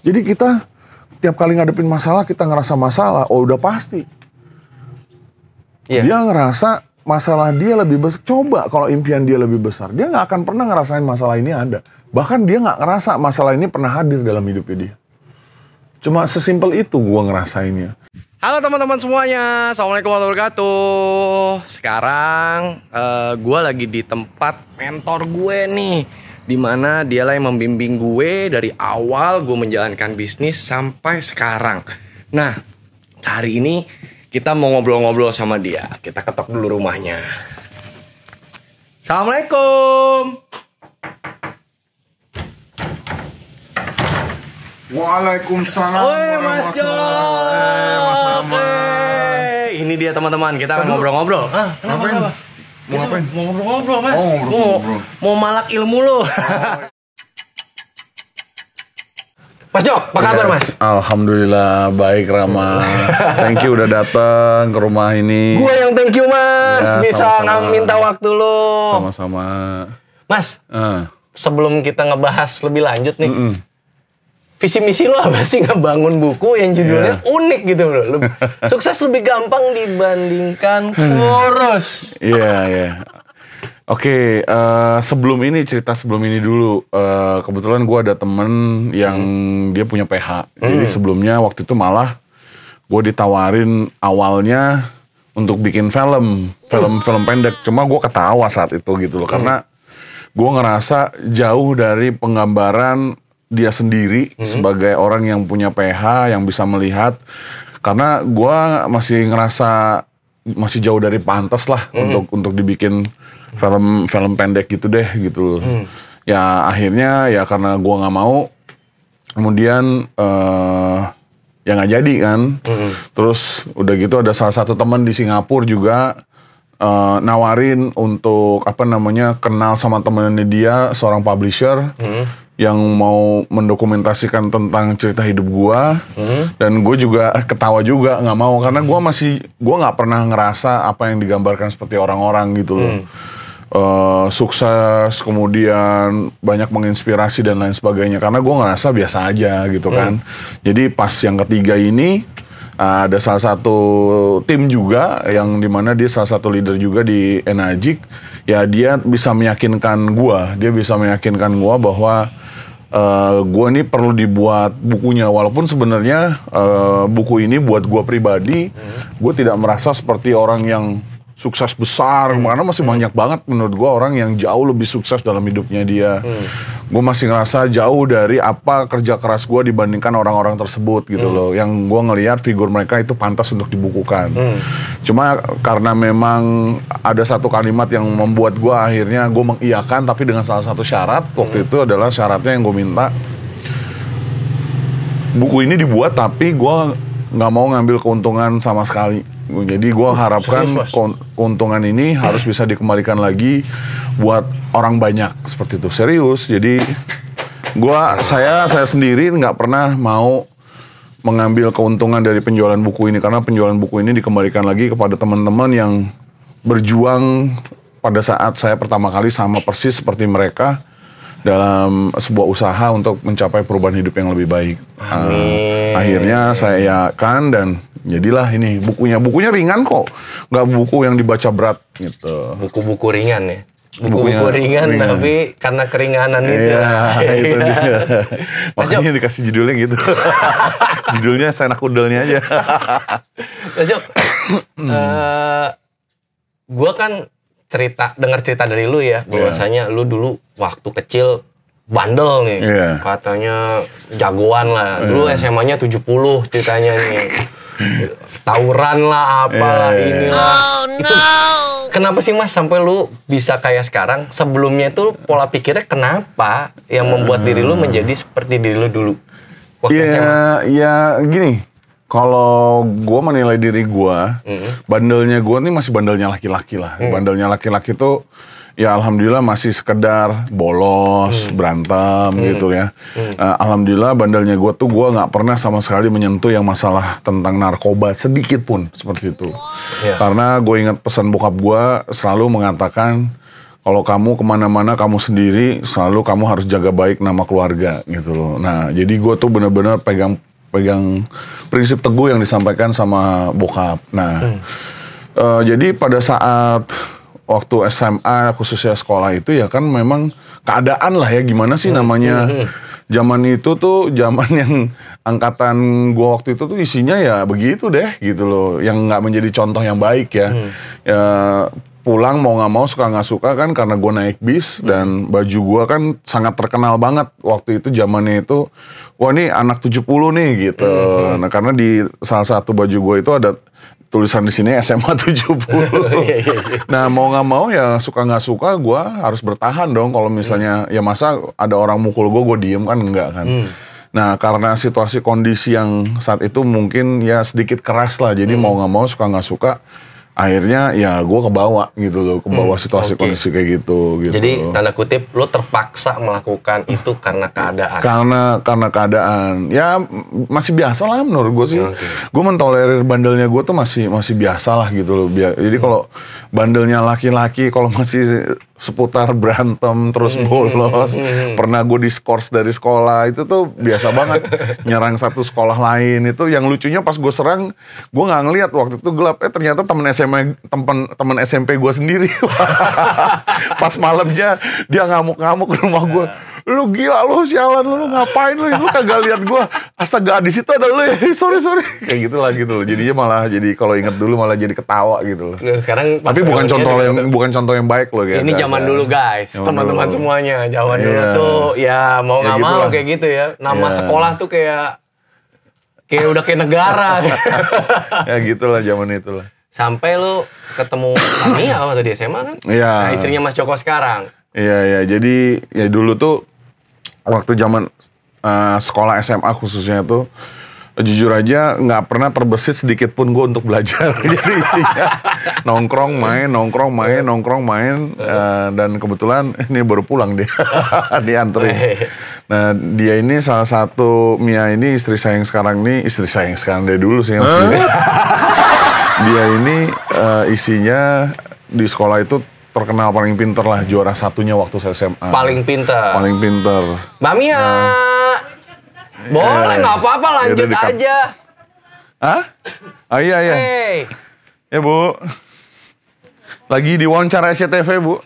Jadi kita tiap kali ngadepin masalah kita ngerasa masalah, oh udah pasti. Yeah. Dia ngerasa masalah dia lebih besar. Coba kalau impian dia lebih besar, dia nggak akan pernah ngerasain masalah ini ada. Bahkan dia nggak ngerasa masalah ini pernah hadir dalam hidupnya dia. Cuma sesimpel itu gua ngerasainnya. Halo teman-teman semuanya, assalamualaikum warahmatullahi wabarakatuh. Sekarang uh, eh, gue lagi di tempat mentor gue nih dimana lah yang membimbing gue dari awal gue menjalankan bisnis sampai sekarang. Nah, hari ini kita mau ngobrol-ngobrol sama dia. Kita ketok dulu rumahnya. Assalamualaikum. Waalaikumsalam. Oi, Mas Jo. Eh, Mas Ini dia teman-teman, kita akan ngobrol-ngobrol. Ah, kenapa? Mau ngapain? Mau ngobrol-ngobrol, Mas. Oh, ngobrol, mau, ngobrol. mau malak ilmu lo. Oh. Mas Jok, apa kabar yes. Mas? Alhamdulillah baik Rama. thank you udah datang ke rumah ini. Gue yang thank you Mas, ya, bisa ngang minta waktu lo. Sama-sama. Mas, uh. sebelum kita ngebahas lebih lanjut nih, mm -mm visi misi lo apa sih ngebangun buku yang judulnya yeah. unik gitu loh. Lu, sukses lebih gampang dibandingkan hmm. kurus. Iya, iya. Oke, okay, eh, sebelum ini cerita sebelum ini dulu. Uh, kebetulan gue ada temen yang hmm. dia punya PH. Hmm. Jadi sebelumnya waktu itu malah gue ditawarin awalnya untuk bikin film, film-film hmm. pendek. Cuma gue ketawa saat itu gitu loh, hmm. karena gue ngerasa jauh dari penggambaran dia sendiri hmm. sebagai orang yang punya PH yang bisa melihat karena gue masih ngerasa masih jauh dari pantas lah hmm. untuk untuk dibikin film film pendek gitu deh gitu hmm. ya akhirnya ya karena gue nggak mau kemudian uh, ya nggak jadi kan hmm. terus udah gitu ada salah satu teman di Singapura juga uh, nawarin untuk apa namanya kenal sama temennya dia seorang publisher hmm yang mau mendokumentasikan tentang cerita hidup gua hmm. dan gue juga eh, ketawa juga nggak mau karena gua masih gua nggak pernah ngerasa apa yang digambarkan seperti orang-orang gitu loh hmm. uh, sukses kemudian banyak menginspirasi dan lain sebagainya karena gua ngerasa biasa aja gitu hmm. kan jadi pas yang ketiga ini uh, ada salah satu tim juga yang dimana dia salah satu leader juga di Enajik ya dia bisa meyakinkan gua dia bisa meyakinkan gua bahwa uh, eh, gue ini perlu dibuat bukunya walaupun sebenarnya uh, buku ini buat gue pribadi hmm. gue tidak merasa seperti orang yang sukses besar hmm. karena masih hmm. banyak banget menurut gue orang yang jauh lebih sukses dalam hidupnya dia hmm. gue masih ngerasa jauh dari apa kerja keras gue dibandingkan orang-orang tersebut gitu hmm. loh yang gue ngelihat figur mereka itu pantas untuk dibukukan hmm. cuma karena memang ada satu kalimat yang membuat gue akhirnya gue mengiyakan tapi dengan salah satu syarat waktu hmm. itu adalah syaratnya yang gue minta buku ini dibuat tapi gue nggak mau ngambil keuntungan sama sekali jadi gue harapkan keuntungan ini harus bisa dikembalikan lagi buat orang banyak seperti itu. Serius. Jadi gue saya saya sendiri nggak pernah mau mengambil keuntungan dari penjualan buku ini karena penjualan buku ini dikembalikan lagi kepada teman-teman yang berjuang pada saat saya pertama kali sama persis seperti mereka dalam sebuah usaha untuk mencapai perubahan hidup yang lebih baik. Uh, akhirnya saya kan dan jadilah ini bukunya. Bukunya ringan kok, nggak buku yang dibaca berat gitu. Buku-buku ringan ya. Buku-buku ringan, ringan tapi karena keringanan iya, itu. Iya, itu dia. Iya. Makanya dikasih judulnya gitu. judulnya saya kudelnya aja. Mas Jok, uh, eh, gue kan cerita dengar cerita dari lu ya iya. bahwasanya yeah. lu dulu waktu kecil bandel nih yeah. katanya jagoan lah dulu SMA-nya 70 ceritanya nih tawuran lah apalah yeah, inilah oh, no. itu kenapa sih mas sampai lu bisa kayak sekarang sebelumnya itu pola pikirnya kenapa yang membuat uh, diri lu hmm. menjadi seperti diri lu dulu waktu yeah, SMA ya yeah, gini kalau gue menilai diri gue, mm-hmm. bandelnya gue nih masih bandelnya laki-laki lah. Mm. Bandelnya laki-laki tuh ya alhamdulillah masih sekedar bolos, mm. berantem mm. gitu ya. Mm. Uh, alhamdulillah bandelnya gue tuh gue nggak pernah sama sekali menyentuh yang masalah tentang narkoba sedikit pun seperti itu. Yeah. Karena gue ingat pesan bokap gue selalu mengatakan kalau kamu kemana-mana kamu sendiri selalu kamu harus jaga baik nama keluarga gitu loh. Nah jadi gue tuh bener-bener pegang pegang prinsip teguh yang disampaikan sama bokap. Nah, hmm. uh, jadi pada saat waktu SMA khususnya sekolah itu ya kan memang keadaan lah ya gimana sih hmm. namanya hmm. hmm. zaman itu tuh zaman yang angkatan gua waktu itu tuh isinya ya begitu deh gitu loh yang nggak menjadi contoh yang baik ya. Hmm. ya pulang mau nggak mau suka nggak suka kan karena gue naik bis hmm. dan baju gue kan sangat terkenal banget waktu itu zamannya itu wah ini anak 70 nih gitu hmm. nah karena di salah satu baju gue itu ada tulisan di sini SMA 70 iya, iya, iya. nah mau nggak mau ya suka nggak suka gue harus bertahan dong kalau misalnya hmm. ya masa ada orang mukul gue gue diem kan enggak kan hmm. Nah, karena situasi kondisi yang saat itu mungkin ya sedikit keras lah, jadi hmm. mau nggak mau suka nggak suka akhirnya ya gue kebawa gitu loh kebawa hmm, situasi okay. kondisi kayak gitu gitu jadi tanda kutip lo terpaksa melakukan itu karena keadaan karena karena keadaan ya masih biasa lah menurut gue sih okay. gue mentolerir bandelnya gue tuh masih masih biasa lah gitu loh jadi hmm. kalau bandelnya laki-laki kalau masih seputar berantem terus hmm, bolos hmm, hmm, hmm. pernah gue diskors dari sekolah itu tuh biasa banget nyerang satu sekolah lain itu yang lucunya pas gue serang gue nggak ngeliat waktu itu gelap eh ternyata temen SMA sama temen temen SMP gue sendiri pas malamnya dia ngamuk-ngamuk ke rumah gue nah. lu gila lu sialan lu nah. ngapain lu lu kagak lihat gue astaga di situ ada lu ya? sorry sorry kayak gitulah gitu loh gitu. jadinya malah jadi kalau inget dulu malah jadi ketawa gitu loh nah, sekarang tapi bukan contoh yang itu. bukan contoh yang baik loh kayak. ini zaman dulu guys teman-teman semuanya zaman yeah. dulu tuh ya mau nggak gitu mau kayak gitu ya nama yeah. sekolah tuh kayak kayak udah kayak negara ya gitulah zaman itulah sampai lu ketemu Tania waktu di SMA kan? Iya. Nah, istrinya Mas Joko sekarang. Iya iya. Jadi ya dulu tuh waktu zaman uh, sekolah SMA khususnya tuh jujur aja nggak pernah terbesit sedikit pun gue untuk belajar jadi isinya nongkrong main nongkrong main nongkrong main uh, dan kebetulan ini baru pulang dia antri nah dia ini salah satu Mia ini istri saya yang sekarang ini istri saya yang sekarang dari dulu sih yang dia ini uh, isinya di sekolah itu terkenal paling pinter lah juara satunya waktu saya SMA. Paling pinter. Paling pinter. Mbak Mia. Nah. Boleh iya. nggak yeah. apa-apa ya lanjut Yaudah, aja. Hah? Ah iya iya. Hey. Ya Bu. Lagi diwawancara SCTV Bu.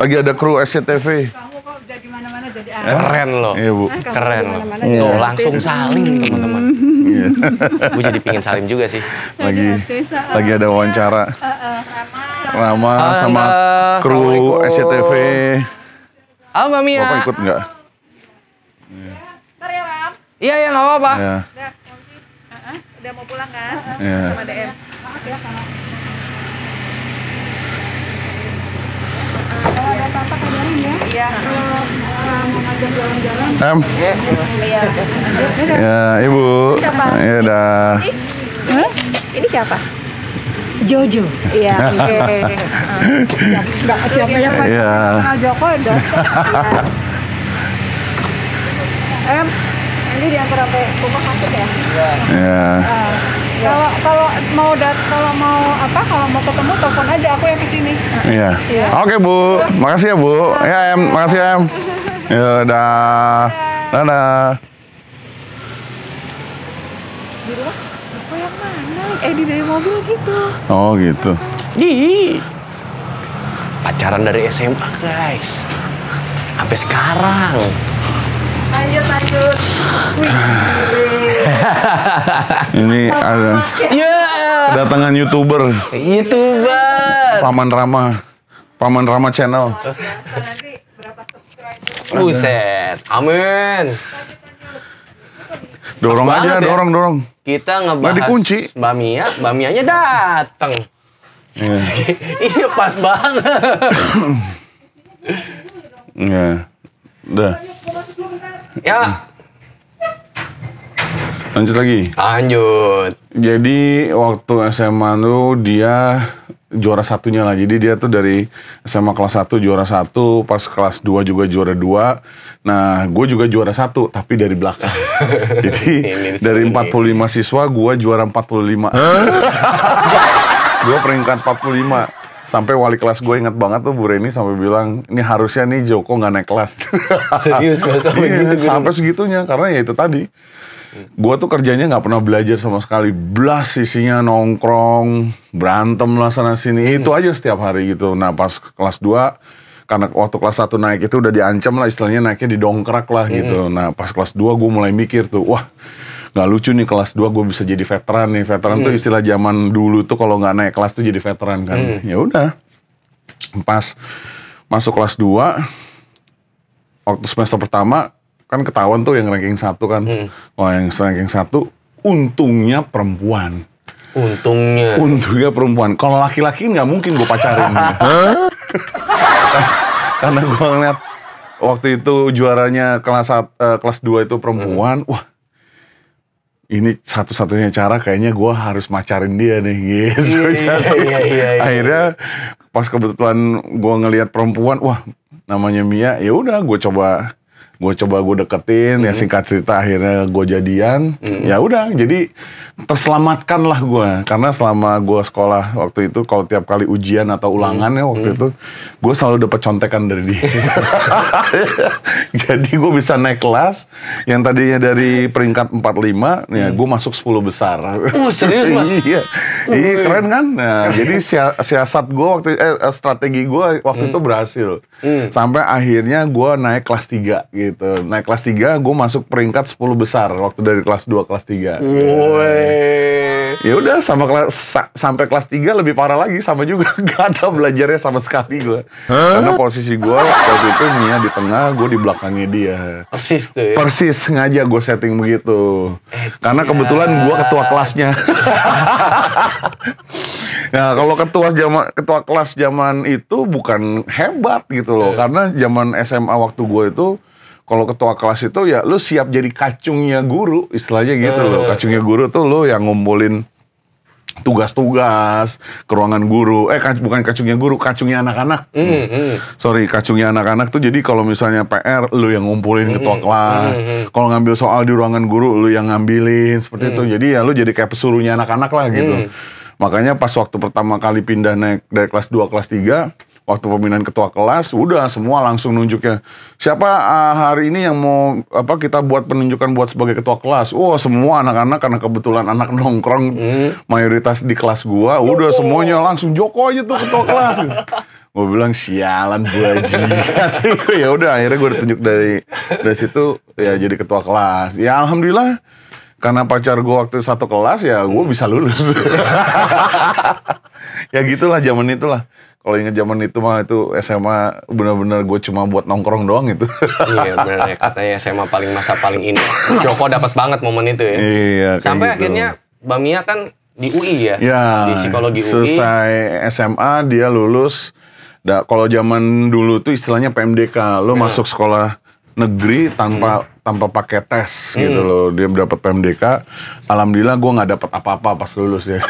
Lagi ada kru SCTV. Keren loh. Iya Bu. Keren loh. Tuh iya. langsung saling teman-teman. Hmm. Iya. gue jadi pingin salim juga sih. Lagi iya, lagi ada wawancara. Lama eh, eh, eh, sama kru SCTV. Halo Mbak Mia. Bapak ikut nggak? Iya. Ntar ya, Ram. Iya, iya nggak apa-apa. Udah mau pulang kan? Iya. Sama DM. ya, Kalau ada apa-apa kabarin ya. Iya. Em? Iya. Ya, Ibu. Ya dah. Ini siapa? Jojo. Iya. Enggak siapa Pak? Iya. Joko udah. Em, nanti diantar sampai rumah sakit ya? Iya. iya. Ah. Kalau kalau mau dat kalau mau apa kalau mau ketemu telepon aja aku yang kesini. Iya. iya. Oke bu, makasih ya bu. Ya em, makasih ya em. Ya udah. Dadah. Di rumah apa yang mana? Eh di dari mobil gitu. Oh gitu. Di Pacaran dari SMA guys. Sampai sekarang. Lanjut lanjut. Ini ada. Ya. Kedatangan youtuber. Youtuber. Paman Rama. Paman Rama Channel. Buset. Amin. Dorong aja, ya. dorong, dorong. Kita ngebahas Nggak dikunci. Bamia, bamianya dateng. Yeah. iya pas banget. Iya. Udah. Ya. Lanjut lagi. Lanjut. Jadi waktu SMA lu dia juara satunya lah. Jadi dia tuh dari SMA kelas satu juara satu, pas kelas dua juga juara dua. Nah, gue juga juara satu, tapi dari belakang. Jadi dari 45 siswa, gue juara 45. gue peringkat 45 sampai wali kelas gue inget banget tuh Bu Reni sampai bilang ini harusnya nih Joko nggak naik kelas serius sampai gitu sampai segitunya karena ya itu tadi gue tuh kerjanya nggak pernah belajar sama sekali blas sisinya nongkrong berantem lah sana sini hmm. itu aja setiap hari gitu nah pas kelas 2 karena waktu kelas 1 naik itu udah diancam lah istilahnya naiknya didongkrak lah gitu. hmm. gitu nah pas kelas 2 gue mulai mikir tuh wah nggak lucu nih kelas 2 gue bisa jadi veteran nih veteran hmm. tuh istilah zaman dulu tuh kalau nggak naik kelas tuh jadi veteran kan hmm. ya udah pas masuk kelas 2 waktu semester pertama kan ketahuan tuh yang ranking satu kan. Hmm. Oh yang ranking satu untungnya perempuan. Untungnya. Untungnya perempuan. Kalau laki-laki nggak mungkin gue pacarin. Karena gue ngeliat waktu itu juaranya kelas uh, kelas 2 itu perempuan. Hmm. Wah ini satu-satunya cara kayaknya gue harus macarin dia nih gitu. Iya, iya, iya, iya, Akhirnya pas kebetulan gue ngelihat perempuan, wah namanya Mia, ya udah gue coba gue coba gue deketin ya mm-hmm. ya singkat cerita akhirnya gue jadian mm-hmm. ya udah jadi terselamatkan lah gue karena selama gue sekolah waktu itu kalau tiap kali ujian atau mm-hmm. ulangan mm-hmm. ya waktu mm-hmm. itu gue selalu dapat contekan dari dia jadi gue bisa naik kelas yang tadinya dari peringkat 45 ya mm-hmm. ya gue masuk 10 besar uh, serius mas iya uh, iya keren kan nah, keren. jadi siasat gue waktu eh, strategi gue waktu mm-hmm. itu berhasil mm-hmm. sampai akhirnya gue naik kelas 3 gitu gitu. Naik kelas 3 gue masuk peringkat 10 besar waktu dari kelas 2 kelas 3. Ya udah sama kelas sa sampai kelas 3 lebih parah lagi sama juga gak ada belajarnya sama sekali gue. Huh? Karena posisi gue waktu itu Mia di tengah, gue di belakangnya dia. Persis tuh. Ya? Persis sengaja gue setting begitu. Eh, Karena kebetulan gue ketua kelasnya. Nah, kalau ketua zaman ketua kelas zaman itu bukan hebat gitu loh. Yeah. Karena zaman SMA waktu gue itu kalau ketua kelas itu ya lu siap jadi kacungnya guru istilahnya gitu loh eh. kacungnya guru tuh lu yang ngumpulin tugas-tugas ke ruangan guru eh kac bukan kacungnya guru kacungnya anak-anak mm, -hmm. sorry kacungnya anak-anak tuh jadi kalau misalnya PR lu yang ngumpulin mm, ketua hmm, kelas mm, -hmm. kalau ngambil soal di ruangan guru lu yang ngambilin seperti mm. itu hmm. jadi ya lu jadi kayak pesuruhnya anak-anak lah gitu mm. makanya pas waktu pertama kali pindah naik dari kelas 2 kelas 3 waktu pemilihan ketua kelas udah semua langsung nunjuknya siapa uh, hari ini yang mau apa kita buat penunjukan buat sebagai ketua kelas oh semua anak-anak karena kebetulan anak nongkrong hmm. mayoritas di kelas gua Joko. udah semuanya langsung Joko aja tuh ketua kelas gue bilang sialan jadi ya udah akhirnya gue ditunjuk dari dari situ ya jadi ketua kelas ya alhamdulillah karena pacar gue waktu satu kelas ya gue bisa lulus ya gitulah zaman itulah kalau inget zaman itu mah itu SMA benar-benar gue cuma buat nongkrong doang itu. iya benar ya katanya SMA paling masa paling ini. Joko dapat banget momen itu ya. Iya. Sampai gitu. akhirnya Mbak kan di UI ya, Iya. di psikologi UI. Selesai SMA dia lulus. Da kalau zaman dulu tuh istilahnya PMDK, lo hmm. masuk sekolah negeri tanpa hmm. tanpa pakai tes hmm. gitu loh dia dapat PMDK alhamdulillah gue nggak dapat apa-apa pas lulus ya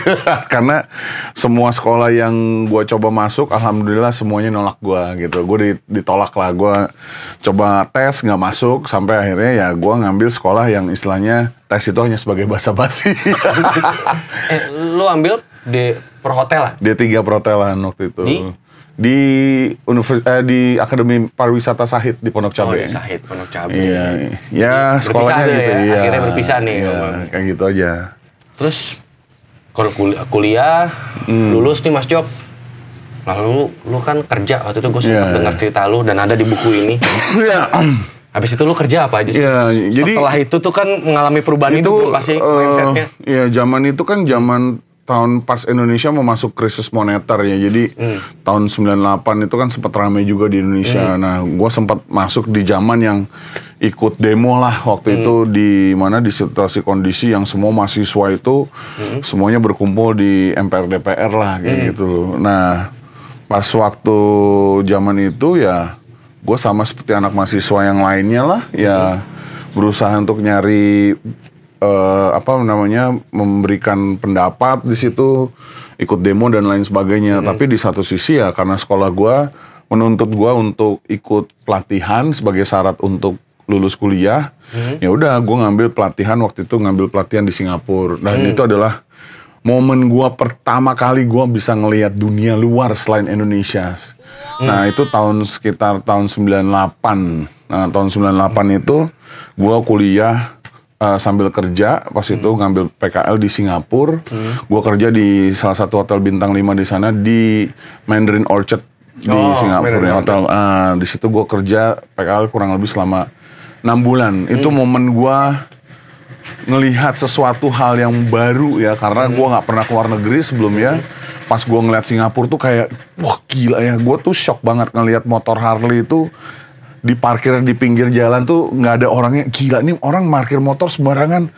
karena semua sekolah yang gue coba masuk alhamdulillah semuanya nolak gue gitu gue ditolak lah gue coba tes nggak masuk sampai akhirnya ya gue ngambil sekolah yang istilahnya tes itu hanya sebagai basa-basi eh, lu ambil di perhotelan Di tiga perhotelan waktu itu di di univers uh, di Akademi Pariwisata Sahid di Pondok Cabe. Oh, di Sahid Pondok Cabe. Iya. Ya, ya, sekolahnya gitu ya. ya. Akhirnya iya. berpisah nih. Iya, kayak gitu aja. Terus kalau kuliah, kuliah hmm. lulus nih Mas Job. Lalu lu kan kerja waktu itu gue iya. sempat yeah. dengar cerita lu dan ada di buku ini. Iya. Habis itu lu kerja apa aja sih? Ya, Setelah jadi, itu tuh kan mengalami perubahan itu, hidup pasti uh, mindsetnya. Iya, zaman itu kan zaman tahun pas Indonesia mau masuk krisis moneter ya. Jadi hmm. tahun 98 itu kan sempat ramai juga di Indonesia. Hmm. Nah, gue sempat masuk di zaman yang ikut demo lah waktu hmm. itu di mana di situasi kondisi yang semua mahasiswa itu hmm. semuanya berkumpul di MPR DPR lah kayak hmm. gitu loh. Nah, pas waktu zaman itu ya gue sama seperti anak mahasiswa yang lainnya lah ya hmm. berusaha untuk nyari uh, apa namanya memberikan pendapat di situ ikut demo dan lain sebagainya hmm. tapi di satu sisi ya karena sekolah gue menuntut gue untuk ikut pelatihan sebagai syarat untuk lulus kuliah hmm. ya udah gue ngambil pelatihan waktu itu ngambil pelatihan di Singapura dan hmm. itu adalah momen gue pertama kali gue bisa ngelihat dunia luar selain Indonesia hmm. nah itu tahun sekitar tahun 98 nah tahun 98 hmm. itu gue kuliah uh, sambil kerja pas hmm. itu ngambil PKL di Singapura. Hmm. Gua kerja di salah satu hotel bintang 5 di sana di Mandarin Orchard di oh, Singapura hotel. Uh, di situ gua kerja PKL kurang lebih selama enam bulan. Hmm. Itu momen gua ngelihat sesuatu hal yang baru ya karena hmm. gua nggak pernah keluar negeri sebelumnya. Hmm. Pas gua ngeliat Singapura tuh kayak wah gila ya. Gua tuh shock banget ngelihat motor Harley itu di parkiran di pinggir jalan tuh nggak ada orangnya gila nih orang parkir motor sembarangan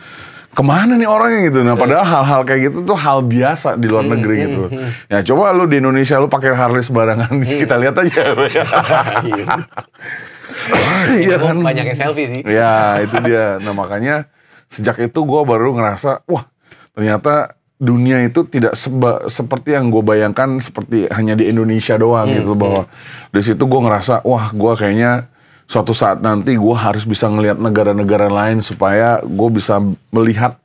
kemana nih orangnya gitu nah padahal iya. hal-hal kayak gitu tuh hal biasa di luar hmm, negeri hmm, gitu hmm. ya coba lu di Indonesia lu pakai Harley sembarangan kita hmm. lihat aja iya kan iya. banyak yang selfie sih ya itu dia nah makanya sejak itu gue baru ngerasa wah ternyata dunia itu tidak seba, seperti yang gue bayangkan seperti hanya di Indonesia doang hmm, gitu bahwa hmm. di situ gue ngerasa wah gue kayaknya suatu saat nanti gue harus bisa ngelihat negara-negara lain supaya gue bisa melihat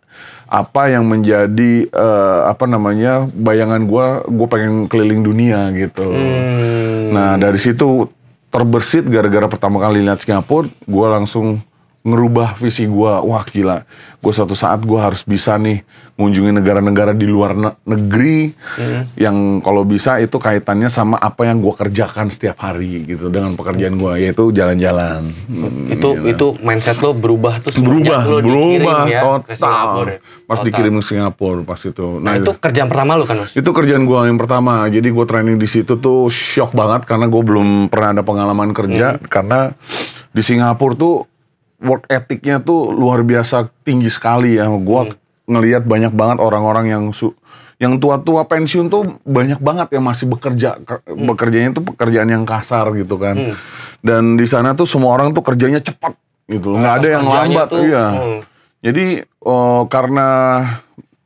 apa yang menjadi uh, apa namanya bayangan gue gue pengen keliling dunia gitu hmm. nah dari situ terbersit gara-gara pertama kali lihat Singapura gue langsung ngerubah visi gue wah gila gue suatu saat gue harus bisa nih ngunjungi negara-negara di luar ne negeri hmm. yang kalau bisa itu kaitannya sama apa yang gue kerjakan setiap hari gitu dengan pekerjaan gue yaitu jalan-jalan hmm, itu gila. itu mindset lo berubah tuh berubah lo berubah ya, total pas total. dikirim ke Singapura pas itu nah, nah itu, kerjaan pertama lo kan mas itu kerjaan gue yang pertama jadi gue training di situ tuh shock banget karena gue belum pernah ada pengalaman kerja hmm. karena di Singapura tuh work ethicnya tuh luar biasa tinggi sekali ya. Gua hmm. ngelihat banyak banget orang-orang yang su yang tua-tua pensiun tuh banyak banget yang masih bekerja hmm. bekerjanya tuh pekerjaan yang kasar gitu kan hmm. dan di sana tuh semua orang tuh kerjanya cepat gitu nggak ada yang lambat tuh, iya hmm. jadi uh, karena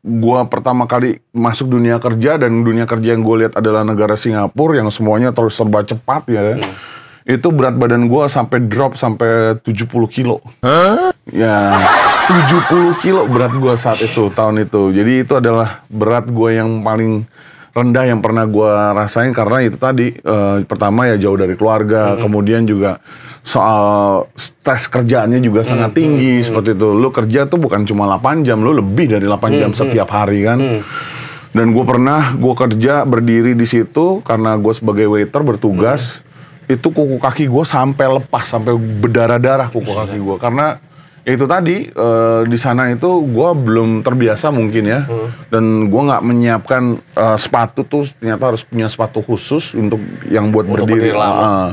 gua pertama kali masuk dunia kerja dan dunia kerja yang gue lihat adalah negara Singapura yang semuanya terus serba cepat ya hmm itu berat badan gue sampai drop sampai 70 kilo. Hah? Ya, 70 kilo berat gue saat itu, tahun itu. Jadi itu adalah berat gue yang paling rendah yang pernah gue rasain karena itu tadi uh, pertama ya jauh dari keluarga, -hmm. kemudian juga soal stres kerjaannya juga -hmm. sangat tinggi -hmm. seperti itu. Lu kerja tuh bukan cuma 8 jam, lu lebih dari 8 -hmm. jam setiap hari kan. -hmm dan gue pernah gue kerja berdiri di situ karena gue sebagai waiter bertugas hmm itu kuku kaki gue sampai lepas sampai berdarah-darah kuku kaki gue karena itu tadi e, di sana itu gue belum terbiasa mungkin ya hmm. dan gue nggak menyiapkan e, sepatu tuh ternyata harus punya sepatu khusus untuk yang buat untuk berdiri, lama. Ah.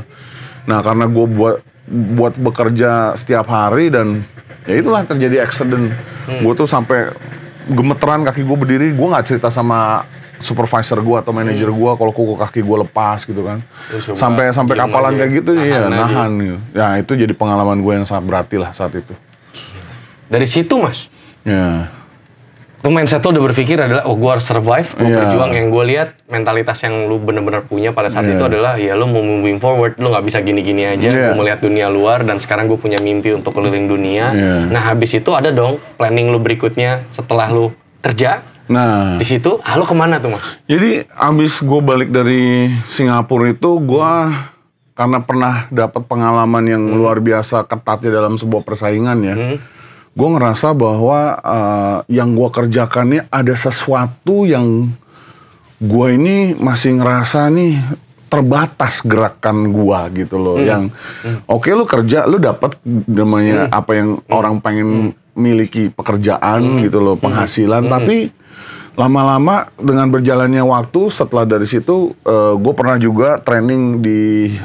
nah karena gue buat buat bekerja setiap hari dan ya itulah terjadi accident hmm. gue tuh sampai gemeteran kaki gue berdiri gue nggak cerita sama supervisor gue atau manajer hmm. gua kalau kuku kaki gue lepas gitu kan. Terus sampai sampai kapalan kayak gitu iya, nahan ya nahan gitu. Ya itu jadi pengalaman gue yang sangat berarti lah saat itu. Dari situ, Mas. Ya. Lu mindset lo udah berpikir adalah oh gue harus survive, gua ya. berjuang yang gue lihat mentalitas yang lu bener-bener punya pada saat ya. itu iya. adalah ya lu mau moving forward, lu nggak bisa gini-gini aja, ya. gua melihat dunia luar dan sekarang gue punya mimpi untuk keliling dunia. ya. Nah, habis itu ada dong planning lu berikutnya setelah lu kerja Nah, di situ, ah, lo kemana tuh mas? Jadi abis gue balik dari Singapura itu gue hmm. karena pernah dapat pengalaman yang hmm. luar biasa ketatnya dalam sebuah persaingan ya. Hmm. Gue ngerasa bahwa uh, yang gue kerjakan ini ada sesuatu yang gue ini masih ngerasa nih terbatas gerakan gue gitu loh hmm. yang hmm. oke okay, lu kerja lu dapat namanya hmm. apa yang hmm. orang pengen hmm miliki pekerjaan hmm. gitu loh, mm-hmm. penghasilan, hmm. tapi lama-lama dengan berjalannya waktu setelah dari situ uh, eh, gue pernah juga training di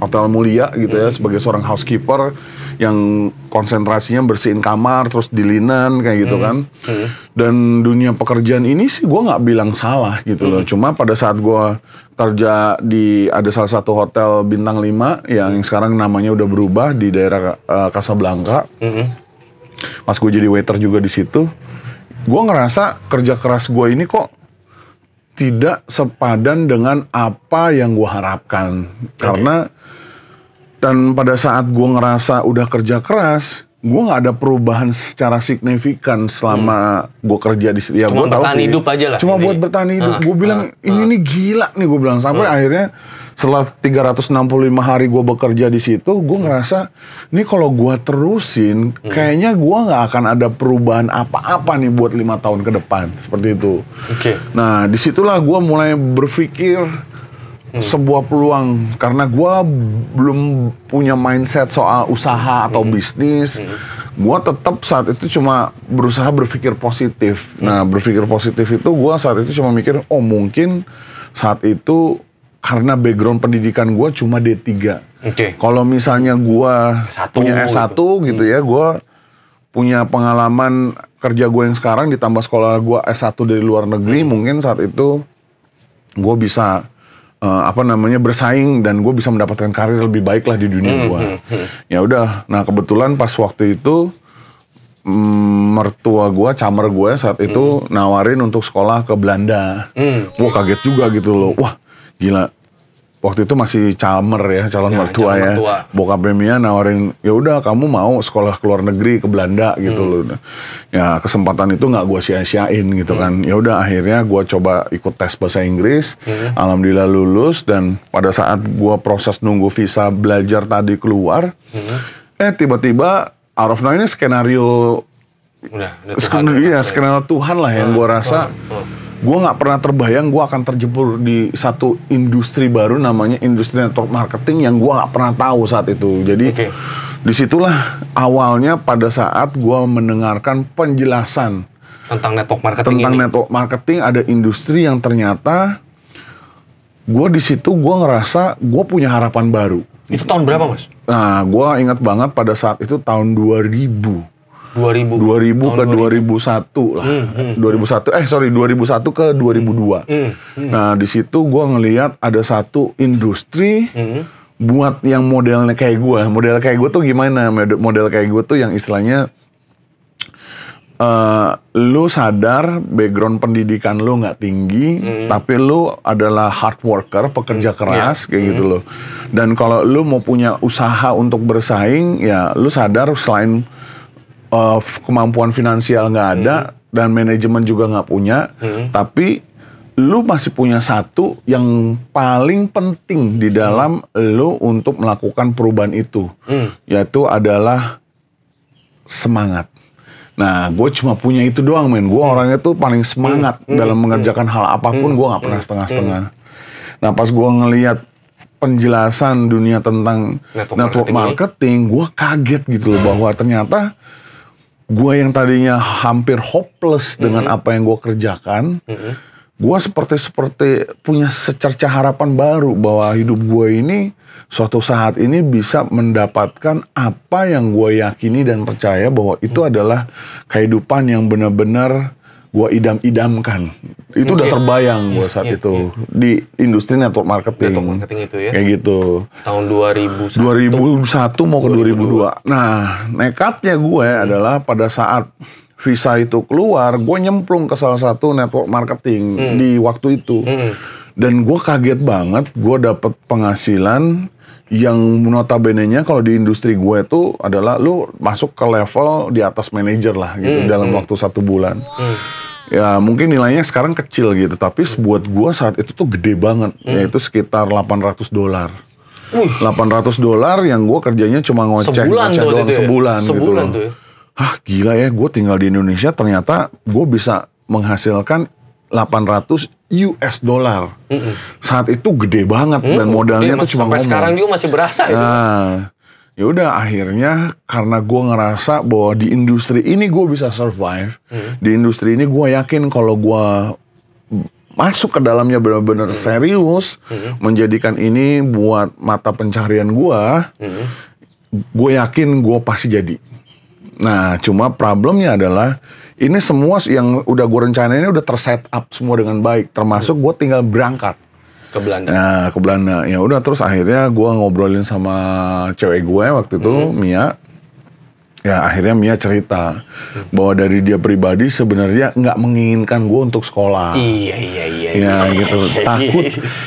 hotel mulia gitu ya mm-hmm. sebagai seorang housekeeper yang konsentrasinya bersihin kamar terus di linen kayak gitu hmm. kan hmm. dan dunia pekerjaan ini sih gue nggak bilang salah gitu hmm. loh mm-hmm. cuma pada saat gue kerja di ada salah satu hotel bintang 5 yang sekarang namanya udah berubah di daerah uh, Casablanca hmm pas gue jadi waiter juga di situ gue ngerasa kerja keras gue ini kok tidak sepadan dengan apa yang gue harapkan karena dan pada saat gue ngerasa udah kerja keras gue nggak ada perubahan secara signifikan selama hmm. gue kerja di ya gue tahu bertahan hidup aja lah cuma ini. buat bertahan hidup uh, ah, gue bilang uh, ini ah. nih gila nih gue bilang sampai uh. akhirnya setelah 365 hari gue bekerja di situ, gue ngerasa ini kalau gue terusin, hmm. kayaknya gue nggak akan ada perubahan apa-apa nih buat lima tahun ke depan seperti itu. Oke. Okay. Nah disitulah gue mulai berpikir hmm. sebuah peluang karena gue belum punya mindset soal usaha atau hmm. bisnis. Hmm. Gue tetap saat itu cuma berusaha berpikir positif. Nah hmm. berpikir positif itu gue saat itu cuma mikir oh mungkin saat itu karena background pendidikan gue cuma D3. Okay. Kalau misalnya gue punya S1 gitu, gitu ya, gue punya pengalaman kerja gue yang sekarang ditambah sekolah gue S1 dari luar negeri, hmm. mungkin saat itu gue bisa uh, apa namanya bersaing dan gue bisa mendapatkan karir lebih baik lah di dunia hmm, gue. Hmm, hmm, ya udah, nah kebetulan pas waktu itu mm, mertua gue, camer gue ya saat itu hmm. nawarin untuk sekolah ke Belanda. Gue kaget juga gitu loh, wah gila waktu itu masih calmer ya calon ya, mertua calon ya mertua. bokapnya Mia nawarin ya udah kamu mau sekolah ke luar negeri ke Belanda gitu hmm. loh ya kesempatan itu nggak gue sia-siain gitu hmm. kan ya udah akhirnya gue coba ikut tes bahasa Inggris hmm. alhamdulillah lulus dan pada saat gue proses nunggu visa belajar tadi keluar hmm. eh tiba-tiba Arif ini skenario udah, udah Tuhan, skenario, ya, iya, skenario Tuhan lah yang hmm, gue rasa hmm, hmm gue nggak pernah terbayang gue akan terjebur di satu industri baru namanya industri network marketing yang gue nggak pernah tahu saat itu jadi okay. disitulah awalnya pada saat gue mendengarkan penjelasan tentang network marketing tentang ini. network marketing ada industri yang ternyata gue di situ gue ngerasa gue punya harapan baru itu tahun berapa mas nah gue ingat banget pada saat itu tahun 2000 2000 2000 ke 2000. 2001 lah. Hmm, hmm, 2001 eh sorry 2001 ke 2002. Hmm, hmm, hmm. Nah, di situ gue ngelihat ada satu industri hmm. buat yang modelnya kayak gue Model kayak gue tuh gimana? Model kayak gue tuh yang istilahnya Uh, lu sadar background pendidikan lu nggak tinggi, mm. tapi lu adalah hard worker, pekerja mm. keras yeah. kayak mm. gitu hmm. loh. Dan kalau lu mau punya usaha untuk bersaing, ya lu sadar selain uh, kemampuan finansial nggak ada -hmm. dan manajemen juga nggak punya, -hmm. tapi lu masih punya satu yang paling penting di hmm. dalam hmm. lu untuk melakukan perubahan itu, hmm. yaitu adalah semangat. Nah, gue cuma punya itu doang, men. Gue hmm. orangnya tuh paling semangat hmm. dalam hmm. mengerjakan hal apapun. Gue nggak pernah setengah-setengah. Nah, pas gue ngelihat penjelasan dunia tentang network, network marketing, marketing gue kaget gitu loh bahwa ternyata gue yang tadinya hampir hopeless mm-hmm. dengan apa yang gue kerjakan, mm-hmm. gue seperti seperti punya secerca harapan baru bahwa hidup gue ini suatu saat ini bisa mendapatkan apa yang gue yakini dan percaya bahwa itu mm-hmm. adalah kehidupan yang benar-benar gue idam-idamkan. Itu udah iya. terbayang gua gue iya, saat yeah, itu yeah. di industri network marketing. Network marketing itu ya. Kayak gitu. Tahun 2001. 2001 mau ke 2002. 2002. Nah, nekatnya gue ya hmm. adalah pada saat visa itu keluar, gue nyemplung ke salah satu network marketing hmm. di waktu itu. Hmm. Dan gue kaget banget, gue dapet penghasilan yang notabene-nya kalau di industri gue itu adalah lu masuk ke level di atas manajer lah gitu hmm, dalam hmm. waktu satu bulan. Hmm. Ya mungkin nilainya sekarang kecil gitu, tapi hmm. buat gue saat itu tuh gede banget, hmm. yaitu sekitar 800 dolar. Uh. 800 dolar yang gue kerjanya cuma ngoceh, sebulan ngoceh doang itu sebulan, ya? sebulan gitu loh. Hah ya? gila ya, gue tinggal di Indonesia ternyata gue bisa menghasilkan 800 US dollar. Mm -mm. Saat itu gede banget mm -mm. dan modalnya tuh cuma ngomong. sekarang juga masih berasa nah, Ya udah akhirnya karena gue ngerasa bahwa di industri ini gue bisa survive. Mm. Di industri ini gue yakin kalau gue masuk ke dalamnya benar-benar mm. serius mm. menjadikan ini buat mata pencarian gue. Mm. Gue yakin gue pasti jadi. Nah, cuma problemnya adalah ini semua yang udah gue rencanain udah terset up semua dengan baik, termasuk gue tinggal berangkat ke Belanda. Nah, ke Belanda. Ya udah terus akhirnya gue ngobrolin sama cewek gue waktu itu, hmm. Mia ya akhirnya Mia cerita hmm. bahwa dari dia pribadi sebenarnya nggak menginginkan gue untuk sekolah. Iya iya iya. Ya iya, gitu iya, iya, takut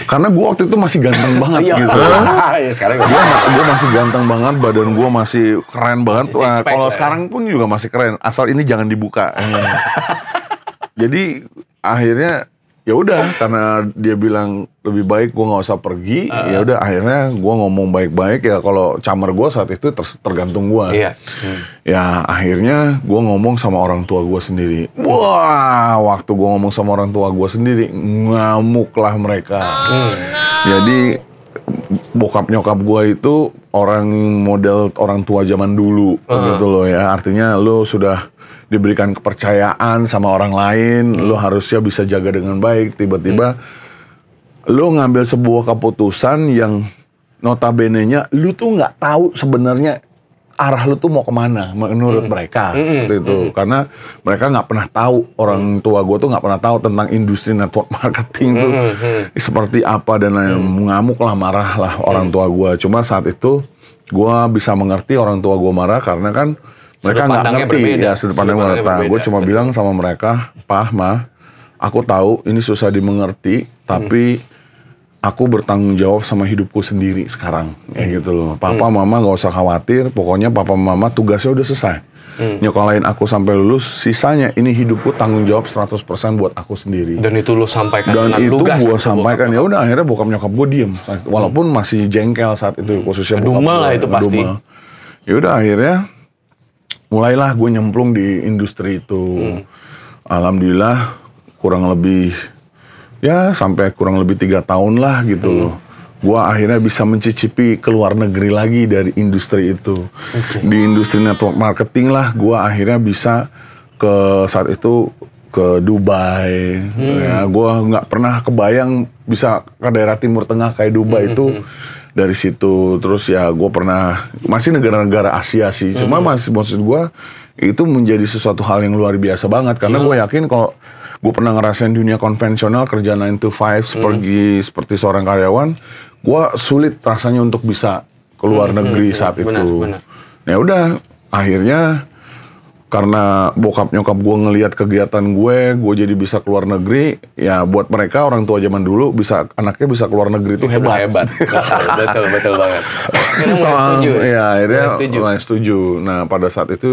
karena gue waktu itu masih ganteng banget iya. gitu. Iya sekarang gue gue masih ganteng banget badan gue masih keren banget. Masih nah, kalau ya. sekarang pun juga masih keren asal ini jangan dibuka. Jadi akhirnya ya udah karena dia bilang lebih baik gue nggak usah pergi uh. ya udah akhirnya gue ngomong baik-baik ya kalau camar gue saat itu ter tergantung gue iya. hmm. ya akhirnya gue ngomong sama orang tua gue sendiri wah waktu gue ngomong sama orang tua gue sendiri ngamuklah mereka hmm. jadi bokap nyokap gue itu orang model orang tua zaman dulu uh. gitu loh ya artinya lo sudah diberikan kepercayaan sama orang lain, hmm. lu harusnya bisa jaga dengan baik. Tiba-tiba hmm. lu ngambil sebuah keputusan yang notabene-nya lu tuh nggak tahu sebenarnya arah lu tuh mau kemana menurut hmm. mereka hmm. seperti itu hmm. karena mereka nggak pernah tahu orang hmm. tua gue tuh nggak pernah tahu tentang industri network marketing itu tuh hmm, hmm, hmm. seperti apa dan lain hmm. ngamuk lah marah lah orang tua gue cuma saat itu gue bisa mengerti orang tua gue marah karena kan mereka nggak ngerti berbeda. ya sudut pandang mereka. Gue cuma bilang sama mereka, Pak, Ma, aku tahu ini susah dimengerti, tapi hmm. aku bertanggung jawab sama hidupku sendiri sekarang, hmm. ya gitu loh. Hmm. Papa, hmm. Mama nggak usah khawatir, pokoknya Papa, Mama tugasnya udah selesai. Hmm. lain aku sampai lulus, sisanya ini hidupku tanggung jawab 100% buat aku sendiri. Dan itu lo sampaikan Dan itu gua sampaikan. Ya udah akhirnya bokap nyokap gue diem. Walaupun hmm. masih jengkel saat itu khususnya bokap Dumel lah itu ya, pasti. Ya udah akhirnya mulailah gue nyemplung di industri itu. Hmm. Alhamdulillah kurang lebih ya sampai kurang lebih tiga tahun lah gitu hmm. Gue akhirnya bisa mencicipi keluar negeri lagi dari industri itu. Okay. Di industri network marketing lah gue akhirnya bisa ke saat itu ke Dubai. Hmm. Ya, gue nggak pernah kebayang bisa ke daerah Timur Tengah kayak Dubai hmm. itu hmm, hmm dari situ terus ya gue pernah masih negara-negara Asia sih hmm. cuma masih maksud gue itu menjadi sesuatu hal yang luar biasa banget karena hmm. gue yakin kalau gue pernah ngerasain dunia konvensional kerja 9 to 5 pergi hmm. seperti seorang karyawan gue sulit rasanya untuk bisa keluar hmm, negeri hmm, hmm. saat itu ya udah akhirnya karena bokap nyokap gue ngelihat kegiatan gue, gue jadi bisa keluar negeri. Ya buat mereka orang tua zaman dulu bisa anaknya bisa keluar negeri itu, hebat. Hebat, betul, betul, betul banget. Akhirnya Soal, setuju. Ya, akhirnya mulai setuju. mulai setuju. Nah pada saat itu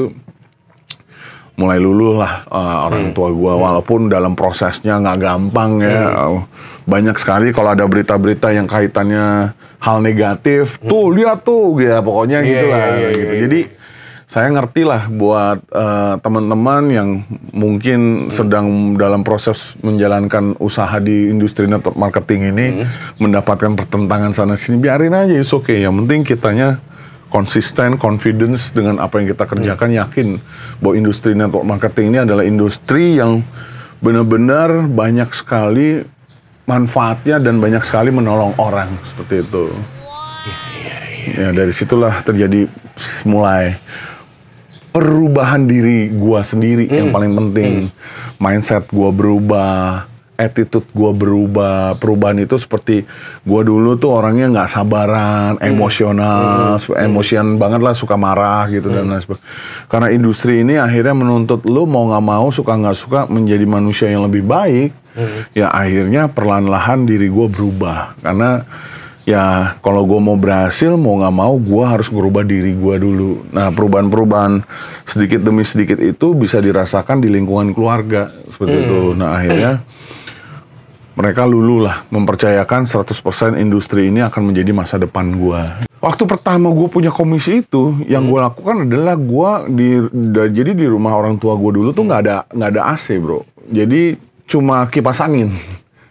mulai luluh lah uh, orang hmm. tua gue, hmm. walaupun hmm. dalam prosesnya nggak gampang ya. Hmm. Eh, banyak sekali kalau ada berita-berita yang kaitannya hal negatif, hmm. tuh lihat tuh, ya pokoknya yeah, gitulah. Yeah, yeah, gitu. Yeah, iya, yeah. Gitu. Iya, jadi iya saya ngerti lah buat uh, teman-teman yang mungkin hmm. sedang dalam proses menjalankan usaha di industri network marketing ini hmm. mendapatkan pertentangan sana sini biarin aja itu oke okay. yang penting kitanya konsisten confidence dengan apa yang kita kerjakan hmm. yakin bahwa industri network marketing ini adalah industri yang benar-benar banyak sekali manfaatnya dan banyak sekali menolong orang seperti itu. ya dari situlah terjadi mulai perubahan diri gue sendiri hmm. yang mm. paling penting. Hmm. Mindset gue berubah, attitude gue berubah. Perubahan itu seperti gue dulu tuh orangnya nggak sabaran, hmm. emosional, hmm. emosian hmm. banget lah, suka marah gitu hmm. dan mm. lain sebagainya. Karena industri ini akhirnya menuntut lu mau nggak mau, suka nggak suka menjadi manusia yang lebih baik. Hmm. Ya akhirnya perlahan-lahan diri gue berubah karena ya kalau gue mau berhasil mau nggak mau gue harus merubah diri gue dulu nah perubahan-perubahan sedikit demi sedikit itu bisa dirasakan di lingkungan keluarga seperti hmm. itu nah akhirnya mereka lulu lah mempercayakan 100% industri ini akan menjadi masa depan gue waktu pertama gue punya komisi itu yang hmm. gue lakukan adalah gue di jadi di rumah orang tua gue dulu tuh nggak ada nggak ada AC bro jadi cuma kipas angin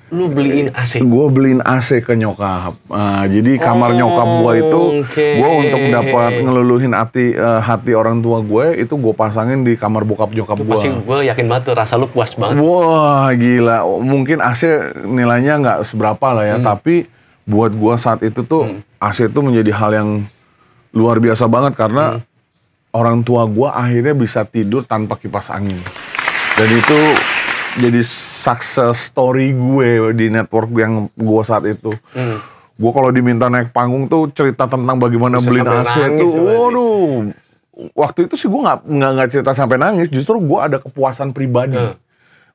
lu beliin AC gue beliin AC ke nyokap uh, jadi kamar oh, nyokap gue itu okay. gue untuk dapat ngeluluhin hati uh, hati orang tua gue itu gue pasangin di kamar bokap nyokap gue pasti gue yakin banget tuh rasa lu puas banget wah gila mungkin AC nilainya nggak seberapa lah ya hmm. tapi buat gue saat itu tuh hmm. AC itu menjadi hal yang luar biasa banget karena hmm. orang tua gue akhirnya bisa tidur tanpa kipas angin dan itu jadi success story gue di network yang gue saat itu. Hmm. Gue kalau diminta naik panggung tuh cerita tentang bagaimana beli beliin AC itu, waduh. Waktu itu sih gue nggak nggak cerita sampai nangis, justru gue ada kepuasan pribadi. Hmm.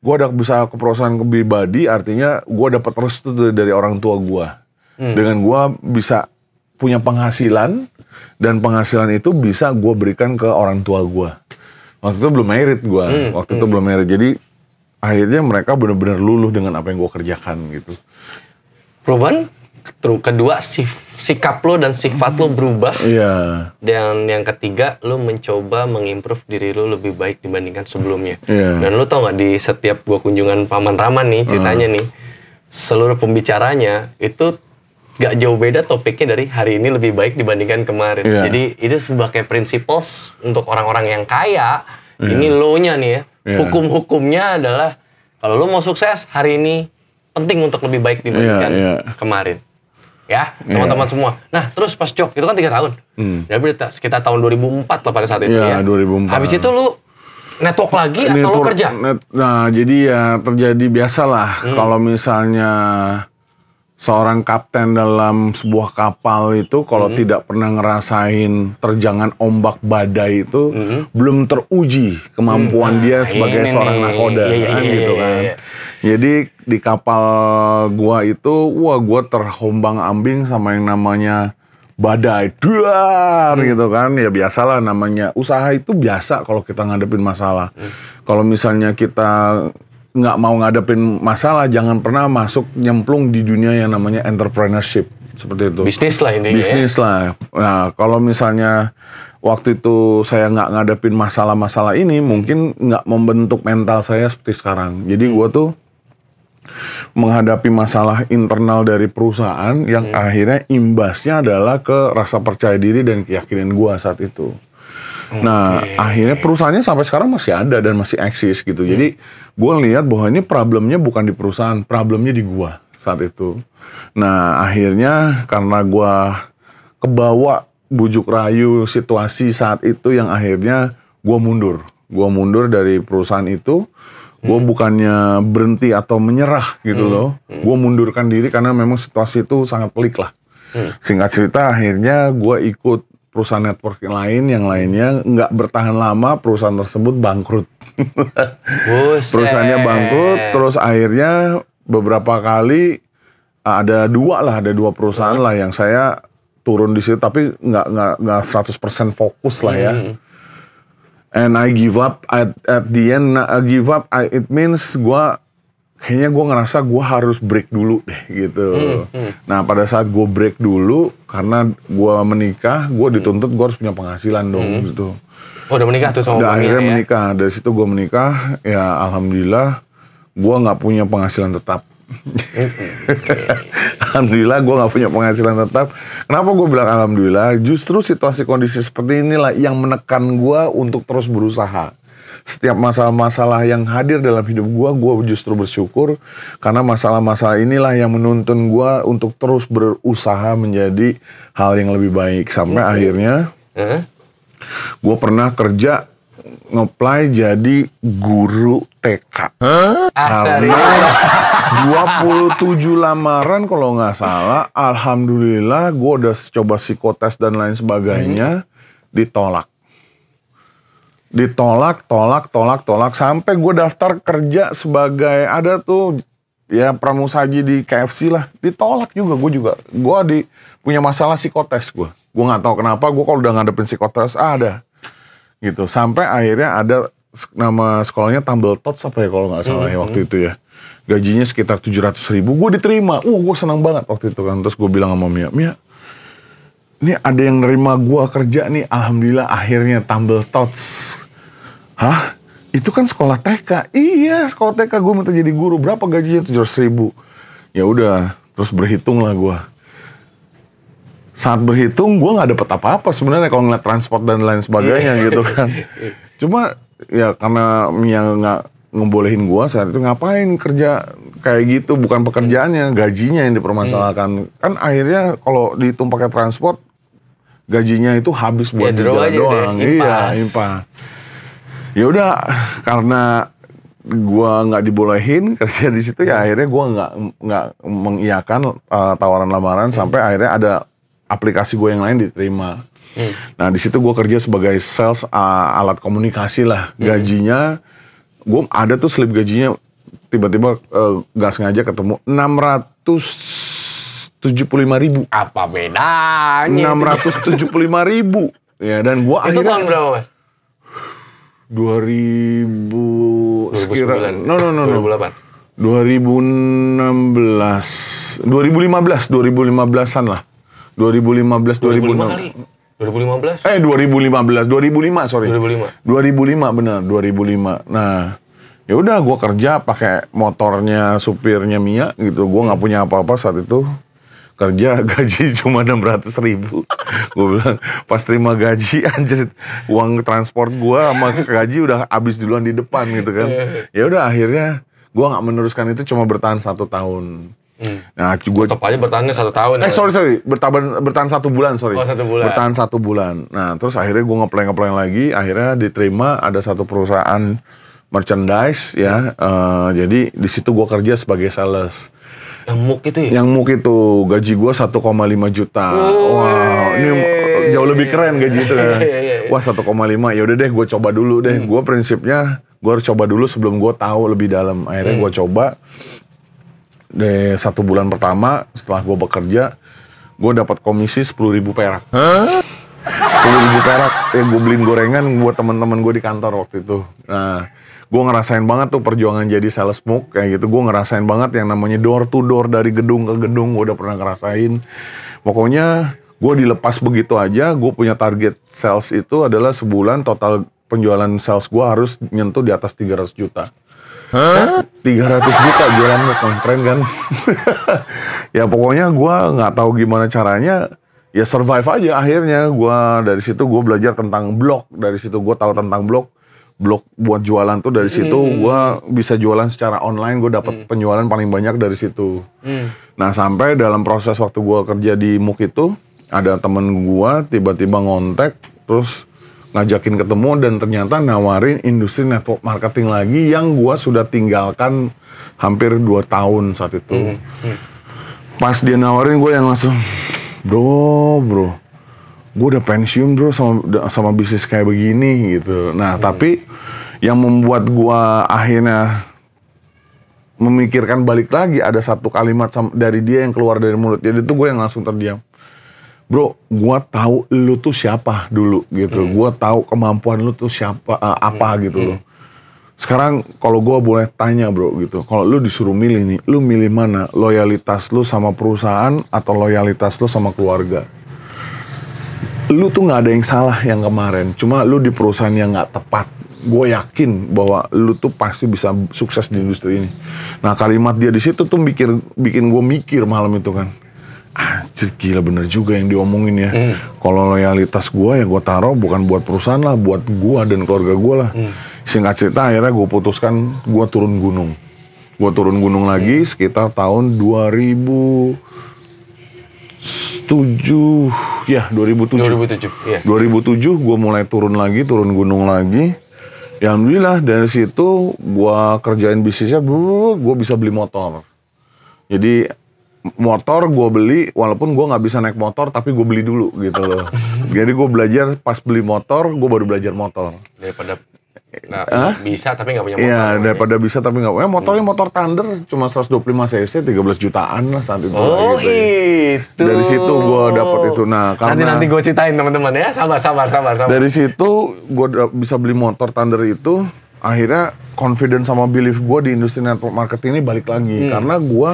Gue ada bisa kepuasan pribadi, artinya gue dapat restu dari orang tua gue. Hmm. Dengan gue bisa punya penghasilan dan penghasilan itu bisa gue berikan ke orang tua gue. Waktu itu belum merit gue, hmm. waktu hmm. itu belum merit. Jadi akhirnya mereka benar-benar luluh dengan apa yang gue kerjakan gitu. Perubahan kedua sif, sikap lo dan sifat lo berubah. Iya. Yeah. Dan yang ketiga lo mencoba mengimprove diri lo lebih baik dibandingkan sebelumnya. Iya. Yeah. Dan lo tau gak di setiap gue kunjungan paman Rama nih ceritanya uh. nih seluruh pembicaranya itu gak jauh beda topiknya dari hari ini lebih baik dibandingkan kemarin. Yeah. Jadi itu sebagai prinsipal untuk orang-orang yang kaya Yeah. Ini low-nya nih ya. Yeah. Hukum-hukumnya adalah kalau lo mau sukses hari ini penting untuk lebih baik dibandingkan yeah, yeah. kemarin. Ya, iya. teman-teman yeah. semua. Nah, terus pas Jok, itu kan tiga tahun. Hmm. Ya, berita sekitar tahun 2004 lah pada saat itu yeah, ya. 2004. Habis itu lu network lagi atau network, atau lu kerja? Net, nah, jadi ya terjadi biasalah hmm. kalau misalnya seorang kapten dalam sebuah kapal itu kalau mm tidak pernah ngerasain terjangan ombak badai itu mm belum teruji kemampuan mm dia nah, sebagai ini, seorang nakoda iya, iya, kan iya, gitu iya, kan. Iya, iya. Jadi di kapal gua itu wah gua terhombang ambing sama yang namanya badai duar hmm. gitu kan ya biasalah namanya usaha itu biasa kalau kita ngadepin masalah hmm. kalau misalnya kita nggak mau ngadepin masalah, jangan pernah masuk nyemplung di dunia yang namanya entrepreneurship seperti itu. Bisnis lah ini ya. Bisnis ya? lah. Nah, kalau misalnya waktu itu saya nggak ngadepin masalah-masalah ini, mungkin nggak membentuk mental saya seperti sekarang. Jadi hmm. gue tuh menghadapi masalah internal dari perusahaan yang hmm. akhirnya imbasnya adalah ke rasa percaya diri dan keyakinan gue saat itu. Nah, akhirnya perusahaannya sampai sekarang masih ada dan masih eksis gitu. Hmm. Jadi gue lihat bahwa ini problemnya bukan di perusahaan, problemnya di gua saat itu. Nah, akhirnya karena gua kebawa bujuk rayu situasi saat itu yang akhirnya gua mundur. Gua mundur dari perusahaan itu. Gue hmm. bukannya berhenti atau menyerah gitu hmm. loh. Hmm. Gua Gue mundurkan diri karena memang situasi itu sangat pelik lah. Hmm. Singkat cerita akhirnya gue ikut perusahaan networking lain yang lainnya nggak bertahan lama perusahaan tersebut bangkrut. Perusahaannya bangkrut, terus akhirnya beberapa kali eh, ada dua lah, ada dua perusahaan hmm. lah yang saya turun di situ tapi nggak nggak nggak 100% fokus lah ya. Hmm. And I give up at, at the end nah, I give up I, it means gue kayaknya gue ngerasa gue harus break dulu deh gitu. Hmm, hmm. Nah pada saat gue break dulu karena gue menikah, gue hmm. dituntut gue harus punya penghasilan dong hmm. gitu. Oh udah menikah tuh sama udah ya? akhirnya ya? menikah. Dari situ gue menikah, ya alhamdulillah gue nggak punya penghasilan tetap. Hmm, hmm. alhamdulillah gue gak punya penghasilan tetap. Kenapa gue bilang alhamdulillah? Justru situasi kondisi seperti inilah yang menekan gue untuk terus berusaha setiap masalah-masalah yang hadir dalam hidup gue, gue justru bersyukur karena masalah-masalah inilah yang menuntun gue untuk terus berusaha menjadi hal yang lebih baik sampai mm akhirnya mm -hmm. gue pernah kerja ngeplay jadi guru TK huh? karena 27 lamaran kalau nggak salah alhamdulillah gue udah coba psikotes dan lain sebagainya -hmm. ditolak ditolak, tolak, tolak, tolak sampai gue daftar kerja sebagai ada tuh ya pramusaji di KFC lah ditolak juga gue juga gue di punya masalah psikotes gue gue nggak tahu kenapa gue kalau udah ngadepin psikotes ah ada gitu sampai akhirnya ada nama sekolahnya Tumble Tots apa ya kalau nggak salah mm -hmm. ya waktu hmm. itu ya gajinya sekitar tujuh ratus ribu gue diterima uh gue senang banget waktu itu kan terus gue bilang sama Mia Mia ini ada yang nerima gue kerja nih alhamdulillah akhirnya Tumble Tots Hah? Itu kan sekolah TK. Iya, sekolah TK gue minta jadi guru. Berapa gajinya? 700 ribu. Ya udah, terus berhitung lah gue. Saat berhitung, gue gak dapet apa-apa sebenarnya kalau ngeliat transport dan lain sebagainya iya. gitu kan. Cuma ya karena Mia gak ngebolehin gue saat itu ngapain kerja kayak gitu bukan pekerjaannya gajinya yang dipermasalahkan hmm. kan akhirnya kalau dihitung pakai transport gajinya itu habis buat ya, jalan doang deh, impas. iya impas ya udah karena gua nggak dibolehin kerja di situ ya akhirnya gua nggak nggak mengiakan uh, eh, tawaran lamaran hmm. sampai akhirnya ada aplikasi gue yang lain diterima. Hmm. Nah di situ gue kerja sebagai sales uh, alat komunikasi lah hmm. gajinya gue ada tuh slip gajinya tiba-tiba uh, eh, gak sengaja ketemu enam ratus tujuh puluh lima ribu. Apa bedanya? Enam ratus tujuh puluh lima ribu. ya dan gue akhirnya. Itu tahun berapa mas? 2000 sekira no no no no 2016 2015 2015-an lah 2015 2016 2015 eh 2015 2005 sorry 2005 2005 benar 2005 nah ya udah gue kerja pakai motornya supirnya Mia gitu gue nggak punya apa-apa saat itu kerja gaji cuma enam ratus ribu gue bilang pas terima gaji anjir uang transport gue sama gaji udah habis duluan di depan gitu kan eh. ya udah akhirnya gue nggak meneruskan itu cuma bertahan satu tahun hmm. nah gua tetap aja bertahannya satu tahun eh ya. sorry sorry bertahan bertahan satu bulan sorry oh, satu bulan. bertahan satu bulan nah terus akhirnya gue ngeplay ngeplay lagi akhirnya diterima ada satu perusahaan merchandise ya uh, jadi di situ gue kerja sebagai sales yang muk itu ya? Yang muk itu gaji gua 1,5 juta. wow, ini jauh lebih keren gaji itu kan. Iya, iya, iya. Wah 1,5 ya udah deh gua coba dulu deh. Hmm. Gue prinsipnya gua harus coba dulu sebelum gua tahu lebih dalam. Akhirnya hmm. gue coba deh satu bulan pertama setelah gua bekerja gue dapat komisi sepuluh ribu perak. Sepuluh ribu perak yang eh, gue beliin gorengan buat teman-teman gue di kantor waktu itu. Nah gue ngerasain banget tuh perjuangan jadi sales smoke kayak gitu gue ngerasain banget yang namanya door to door dari gedung ke gedung gue udah pernah ngerasain pokoknya gue dilepas begitu aja gue punya target sales itu adalah sebulan total penjualan sales gue harus nyentuh di atas 300 juta Hah? 300 juta jualan kan keren kan ya pokoknya gue nggak tahu gimana caranya ya survive aja akhirnya gue dari situ gue belajar tentang blog dari situ gue tahu tentang blog blog buat jualan tuh dari situ hmm. gue bisa jualan secara online gue dapat hmm. penjualan paling banyak dari situ hmm. nah sampai dalam proses waktu gue kerja di MUK itu ada temen gue tiba-tiba ngontek terus ngajakin ketemu dan ternyata nawarin industri network marketing lagi yang gue sudah tinggalkan hampir 2 tahun saat itu hmm. Hmm. pas dia nawarin gue yang langsung bro bro gue udah pensiun bro sama sama bisnis kayak begini gitu. Nah hmm. tapi yang membuat gue akhirnya memikirkan balik lagi ada satu kalimat dari dia yang keluar dari mulut. Jadi itu gue yang langsung terdiam. Bro, gue tahu lu tuh siapa dulu gitu. Hmm. Gue tahu kemampuan lu tuh siapa uh, apa hmm. gitu hmm. loh. Sekarang kalau gue boleh tanya bro gitu, kalau lu disuruh milih nih, lu milih mana? Loyalitas lu sama perusahaan atau loyalitas lu sama keluarga? lu tuh nggak ada yang salah yang kemarin cuma lu di perusahaan yang nggak tepat gue yakin bahwa lu tuh pasti bisa sukses di industri ini nah kalimat dia di situ tuh bikin bikin gue mikir malam itu kan anjir gila bener juga yang diomongin ya. Hmm. Kalau loyalitas gue ya gue taruh bukan buat perusahaan lah, buat gue dan keluarga gue lah. Hmm. Singkat cerita akhirnya gue putuskan gue turun gunung. Gue turun gunung lagi hmm. sekitar tahun 2000 2007 ya 2007. 2007. Iya. 2007 gue mulai turun lagi, turun gunung lagi. Ya alhamdulillah dari situ gue kerjain bisnisnya, gue bisa beli motor. Jadi motor gue beli walaupun gue nggak bisa naik motor tapi gue beli dulu gitu loh jadi gue belajar pas beli motor gue baru belajar motor daripada Nah, Hah? bisa tapi nggak punya iya, motor. Iya, daripada bisa tapi nggak punya eh, motornya hmm. motor Thunder cuma 125 cc 13 jutaan lah saat itu. Oh, gitu. itu. Dari situ gue dapet itu. Nah, karena Nanti nanti gua ceritain teman-teman ya. Sabar, sabar, sabar, sabar. Dari situ gue bisa beli motor Thunder itu akhirnya confident sama belief gue di industri network marketing ini balik lagi hmm. karena gue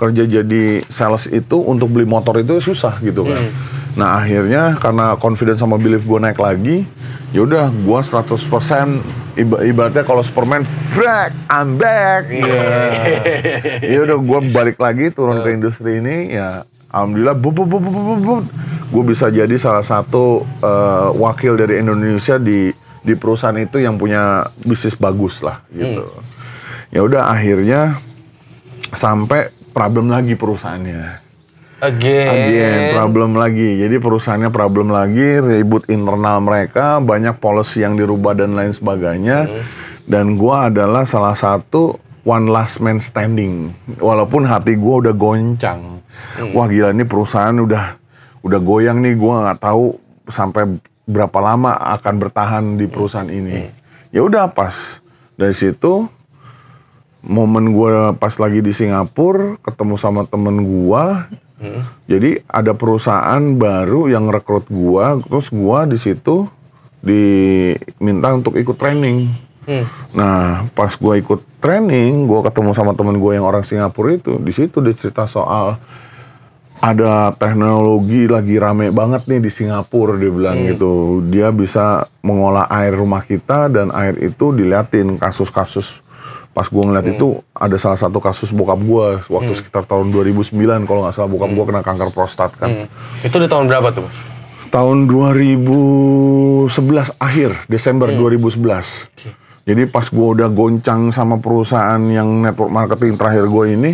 kerja jadi sales itu untuk beli motor itu susah gitu kan. Hmm Nah akhirnya karena confidence sama belief gue naik lagi, ya udah gue 100% iba ibaratnya kalau Superman back, I'm back. Yeah. ya udah gue balik lagi turun ke industri ini ya alhamdulillah bu bu bu bu bu bu gue bisa jadi salah satu uh, wakil dari Indonesia di di perusahaan itu yang punya bisnis bagus lah gitu. Hmm. Ya udah akhirnya sampai problem lagi perusahaannya Again. Again, problem lagi. Jadi perusahaannya problem lagi, ribut internal mereka, banyak policy yang dirubah dan lain sebagainya. Hmm. Dan gua adalah salah satu one last man standing. Walaupun hati gua udah goncang. Hmm. Wah gila ini perusahaan udah udah goyang nih, gua nggak tahu sampai berapa lama akan bertahan di perusahaan hmm. ini. Hmm. Ya udah pas dari situ momen gue pas lagi di Singapura ketemu sama temen gue jadi ada perusahaan baru yang rekrut gua, terus gua di situ diminta untuk ikut training. Hmm. Nah, pas gua ikut training, gua ketemu sama temen gua yang orang Singapura itu. Di situ dia cerita soal ada teknologi lagi rame banget nih di Singapura dia bilang hmm. gitu. Dia bisa mengolah air rumah kita dan air itu diliatin kasus-kasus pas gue ngeliat hmm. itu ada salah satu kasus bokap gue waktu hmm. sekitar tahun 2009 kalau nggak salah bokap hmm. gue kena kanker prostat kan. Hmm. Itu di tahun berapa tuh mas? Tahun 2011 akhir Desember hmm. 2011. Okay. Jadi pas gue udah goncang sama perusahaan yang network marketing terakhir gue ini,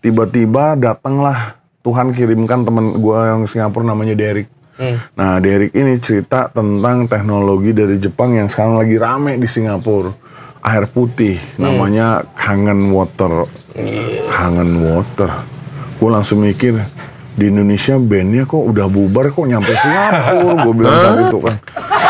tiba-tiba datanglah Tuhan kirimkan temen gue yang Singapura namanya Derek. Hmm. Nah Derek ini cerita tentang teknologi dari Jepang yang sekarang lagi rame di Singapura air putih hmm. namanya kangen water yeah. water gue langsung mikir di Indonesia bandnya kok udah bubar kok nyampe Singapura gue bilang gitu itu kan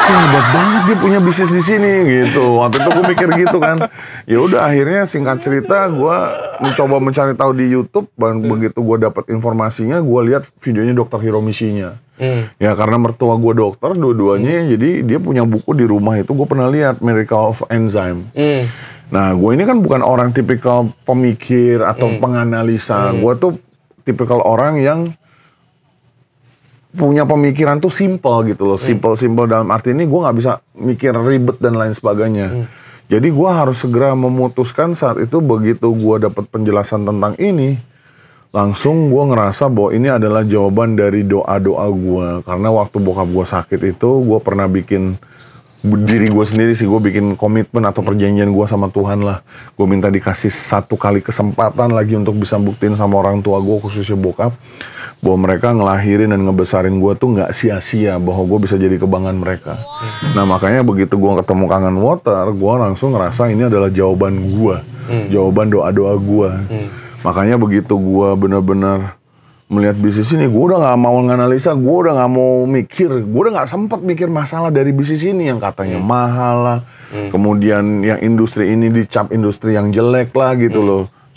hebat banget dia punya bisnis di sini gitu. Waktu itu gue mikir gitu kan. Ya udah akhirnya singkat cerita gue mencoba mencari tahu di YouTube dan hmm. begitu gue dapat informasinya gue lihat videonya dokter Hiromisinya. Hmm. Ya karena mertua gue dokter dua-duanya hmm. jadi dia punya buku di rumah itu gue pernah lihat Miracle of Enzyme. Hmm. Nah gue ini kan bukan orang tipikal pemikir atau hmm. penganalisa. Hmm. Gue tuh tipikal orang yang punya pemikiran tuh simple gitu loh, simple-simple dalam arti ini gue nggak bisa mikir ribet dan lain sebagainya. Hmm. Jadi gue harus segera memutuskan saat itu begitu gue dapat penjelasan tentang ini, langsung gue ngerasa bahwa ini adalah jawaban dari doa-doa gue. Karena waktu bokap gue sakit itu gue pernah bikin diri gue sendiri sih gue bikin komitmen atau perjanjian gue sama Tuhan lah gue minta dikasih satu kali kesempatan lagi untuk bisa buktiin sama orang tua gue khususnya bokap bahwa mereka ngelahirin dan ngebesarin gue tuh nggak sia-sia bahwa gue bisa jadi kebanggaan mereka. Nah makanya begitu gue ketemu kangen water, gue langsung ngerasa ini adalah jawaban gue, hmm. jawaban doa-doa gue. Hmm. Makanya begitu gue benar-benar melihat bisnis ini, gue udah nggak mau nganalisa, gue udah nggak mau mikir, gue udah nggak sempat mikir masalah dari bisnis ini yang katanya hmm. mahal lah, hmm. kemudian yang industri ini dicap industri yang jelek lah gitu hmm. loh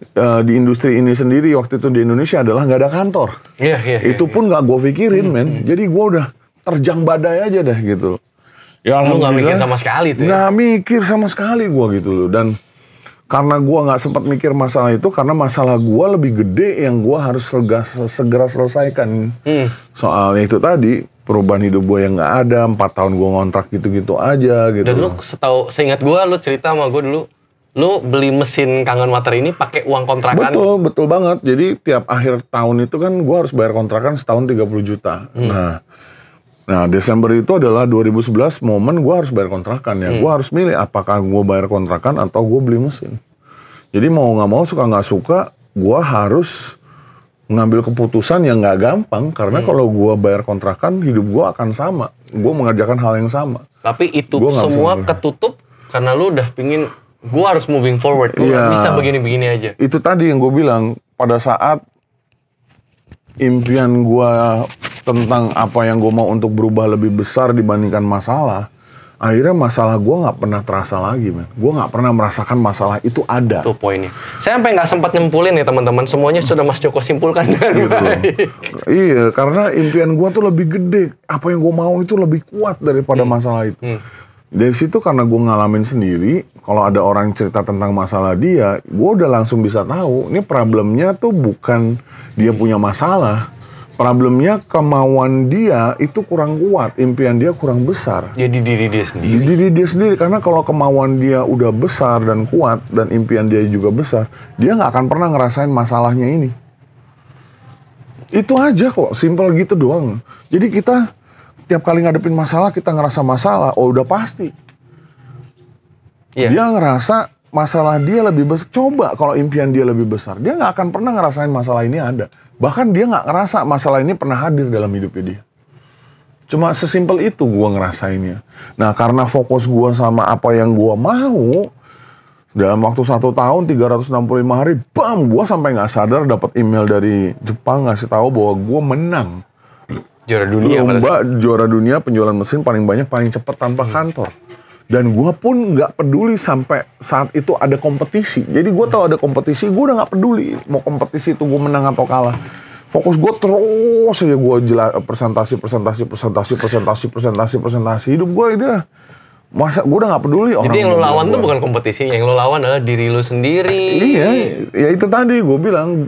Eh, di industri ini sendiri waktu itu di Indonesia adalah nggak ada kantor. Iya, yeah, iya. Yeah, itu pun iya. nggak yeah. gue pikirin, hmm, men. Hmm. Jadi gue udah terjang badai aja deh gitu. Ya lu ya? nggak mikir sama sekali tuh. Nggak ya? mikir sama sekali gue gitu loh dan karena gue nggak sempat mikir masalah itu karena masalah gue lebih gede yang gue harus segera, segera selesaikan hmm. soalnya itu tadi perubahan hidup gue yang nggak ada empat tahun gue ngontrak gitu-gitu aja gitu dan lu setahu seingat gue lu cerita sama gue dulu lu beli mesin kangen water ini pakai uang kontrakan. Betul, betul banget. Jadi tiap akhir tahun itu kan gua harus bayar kontrakan setahun 30 juta. Hmm. Nah, nah Desember itu adalah 2011 momen gua harus bayar kontrakan ya. Hmm. Gua harus milih apakah gua bayar kontrakan atau gua beli mesin. Jadi mau nggak mau suka nggak suka gua harus ngambil keputusan yang nggak gampang karena hmm. kalau gue bayar kontrakan hidup gue akan sama gue mengerjakan hal yang sama tapi itu semua ketutup karena lu udah pingin gue harus moving forward gue yeah. bisa begini-begini aja itu tadi yang gue bilang pada saat impian gue tentang apa yang gue mau untuk berubah lebih besar dibandingkan masalah akhirnya masalah gue nggak pernah terasa lagi men gue nggak pernah merasakan masalah itu ada tuh poinnya saya sampai nggak sempat nyempulin ya teman-teman semuanya sudah mas Joko simpulkan gitu baik. iya karena impian gue tuh lebih gede apa yang gue mau itu lebih kuat daripada hmm. masalah itu hmm dari situ karena gue ngalamin sendiri kalau ada orang cerita tentang masalah dia gue udah langsung bisa tahu ini problemnya tuh bukan dia punya masalah problemnya kemauan dia itu kurang kuat impian dia kurang besar Ya di diri dia sendiri Di diri dia sendiri karena kalau kemauan dia udah besar dan kuat dan impian dia juga besar dia nggak akan pernah ngerasain masalahnya ini itu aja kok simple gitu doang jadi kita tiap kali ngadepin masalah kita ngerasa masalah, oh udah pasti. Yeah. Dia ngerasa masalah dia lebih besar. Coba kalau impian dia lebih besar, dia nggak akan pernah ngerasain masalah ini ada. Bahkan dia nggak ngerasa masalah ini pernah hadir dalam hidupnya dia. Cuma sesimpel itu gue ngerasainnya. Nah karena fokus gue sama apa yang gue mau, dalam waktu satu tahun 365 hari, bam, gue sampai nggak sadar dapat email dari Jepang ngasih tahu bahwa gue menang juara dunia iya, lomba juara dunia penjualan mesin paling banyak paling cepat tanpa hmm. kantor dan gue pun nggak peduli sampai saat itu ada kompetisi jadi gue tahu ada kompetisi gue udah nggak peduli mau kompetisi itu gue menang atau kalah fokus gue terus aja gue jelas presentasi presentasi presentasi presentasi presentasi presentasi hidup gue ini masa gue udah nggak peduli orang jadi yang lo lawan gua. tuh bukan kompetisi, yang lo lawan adalah diri lo sendiri iya ya itu tadi gue bilang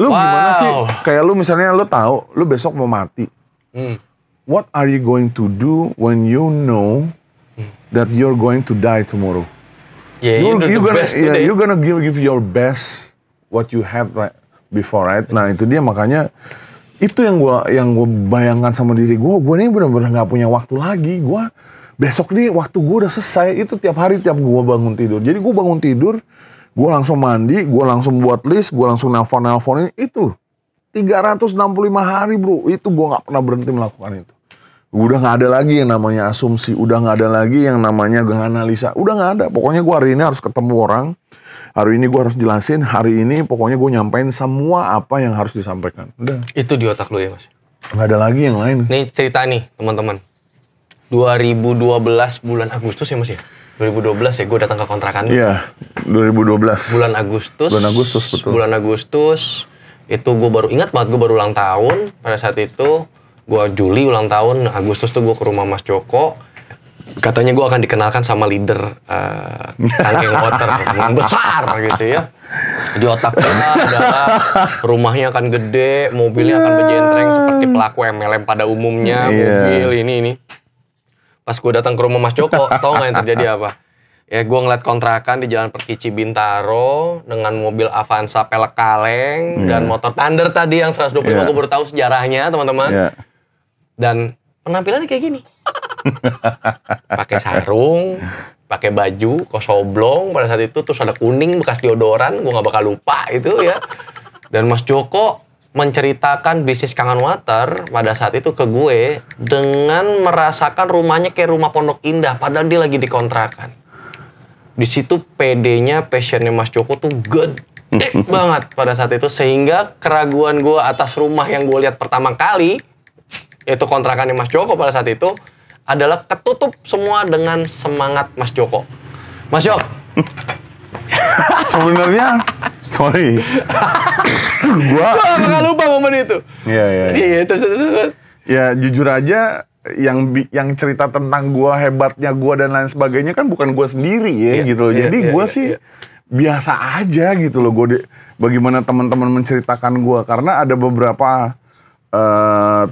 lu wow. gimana sih kayak lu misalnya lu tahu lu besok mau mati Mm. What are you going to do when you know mm. that you're going to die tomorrow? Yeah, you're, you you're gonna, yeah, you're gonna give, give your best what you have right before, right? Nah itu dia makanya itu yang gue yang gua bayangkan sama diri gue, gue ini benar-benar nggak punya waktu lagi, gue besok nih waktu gue udah selesai itu tiap hari tiap gue bangun tidur, jadi gue bangun tidur, gue langsung mandi, gue langsung buat list, gue langsung nelfon nelfonin itu 365 hari bro, itu gue nggak pernah berhenti melakukan itu. Udah nggak ada lagi yang namanya asumsi, udah nggak ada lagi yang namanya analisa, udah nggak ada. Pokoknya gue hari ini harus ketemu orang, hari ini gue harus jelasin, hari ini pokoknya gue nyampein semua apa yang harus disampaikan. Udah. Itu di otak lu ya mas? Nggak ada lagi yang lain. Nih cerita nih teman-teman. 2012 bulan Agustus ya mas ya? 2012 ya gue datang ke kontrakan. Iya, 2012. Bulan Agustus. Bulan Agustus betul. Bulan Agustus itu gue baru ingat banget gue baru ulang tahun pada saat itu gue Juli ulang tahun Agustus tuh gue ke rumah Mas Joko katanya gue akan dikenalkan sama leader uh, eh, Kangkeng Water yang besar gitu ya di otak kita adalah rumahnya akan gede mobilnya akan berjentreng seperti hmm. pelaku MLM pada umumnya yeah. mobil ini ini pas gue datang ke rumah Mas Joko tau gak yang terjadi apa ya gue ngeliat kontrakan di Jalan Perkici Bintaro dengan mobil Avanza pelek kaleng yeah. dan ya. motor Thunder tadi yang 125 yeah. gue baru tahu sejarahnya teman-teman yeah. dan penampilannya kayak gini pakai sarung pakai baju kosoblong pada saat itu terus ada kuning bekas diodoran gue nggak bakal lupa itu ya dan Mas Joko menceritakan bisnis Kangen Water pada saat itu ke gue dengan merasakan rumahnya kayak rumah Pondok Indah padahal dia lagi dikontrakan di situ PD-nya, passionnya Mas Joko tuh gede banget pada saat itu sehingga keraguan gue atas rumah yang gue lihat pertama kali yaitu kontrakannya Mas Joko pada saat itu adalah ketutup semua dengan semangat Mas Joko. Mas Joko. Sebenarnya sorry. gue gua lupa momen itu. Iya, iya. Iya, iya terus terus terus. Ya jujur aja yang yang cerita tentang gue hebatnya gue dan lain sebagainya kan bukan gue sendiri ya yeah, gitu loh. Yeah, Jadi yeah, gue yeah, sih yeah. biasa aja gitu loh. Gue bagaimana teman-teman menceritakan gue karena ada beberapa uh,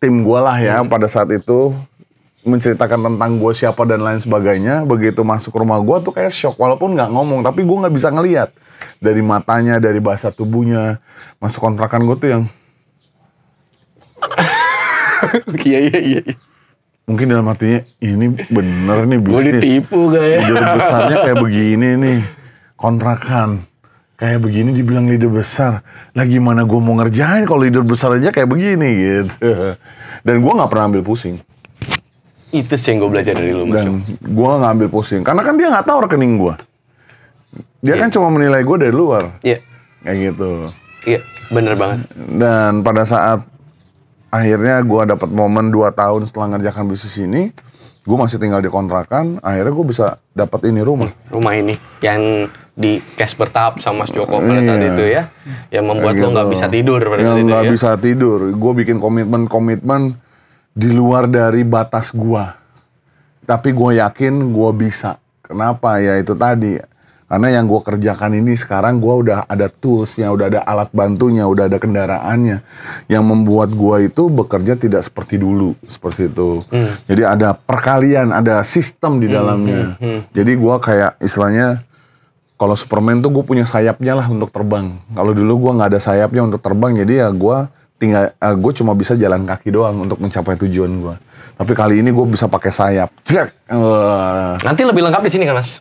tim gue lah ya hmm. pada saat itu menceritakan tentang gue siapa dan lain sebagainya. Begitu masuk rumah gue tuh kayak shock walaupun nggak ngomong tapi gue nggak bisa ngelihat dari matanya dari bahasa tubuhnya masuk kontrakan gue tuh yang Iya, iya iya iya mungkin dalam hatinya ini bener nih bisnis gue ditipu ya? leader besarnya kayak begini nih kontrakan kayak begini dibilang leader besar lah gimana gue mau ngerjain kalau leader besar aja kayak begini gitu dan gue gak pernah ambil pusing itu sih yang gue belajar dari lu dan gue gak ambil pusing karena kan dia gak tahu rekening gue dia yeah. kan cuma menilai gue dari luar iya yeah. kayak gitu iya yeah, bener banget dan pada saat akhirnya gue dapat momen 2 tahun setelah ngerjakan bisnis ini gue masih tinggal di kontrakan akhirnya gue bisa dapat ini rumah hmm, rumah ini yang di cash bertahap sama Mas Joko pada saat iya. itu ya yang membuat gitu. lo nggak gitu. bisa tidur pada saat itu gak ya bisa tidur gue bikin komitmen komitmen di luar dari batas gue tapi gue yakin gue bisa kenapa ya itu tadi karena yang gue kerjakan ini sekarang gue udah ada toolsnya, udah ada alat bantunya, udah ada kendaraannya. Yang membuat gue itu bekerja tidak seperti dulu, seperti itu. Hmm. Jadi ada perkalian, ada sistem di hmm, dalamnya. Hmm, hmm, hmm. Jadi gue kayak istilahnya kalau Superman tuh gue punya sayapnya lah untuk terbang. Kalau dulu gue nggak ada sayapnya untuk terbang, jadi ya gue tinggal, uh, eh, gue cuma bisa jalan kaki doang untuk mencapai tujuan gue. Tapi kali ini gue bisa pakai sayap. Uh. Nanti lebih lengkap di sini kan mas?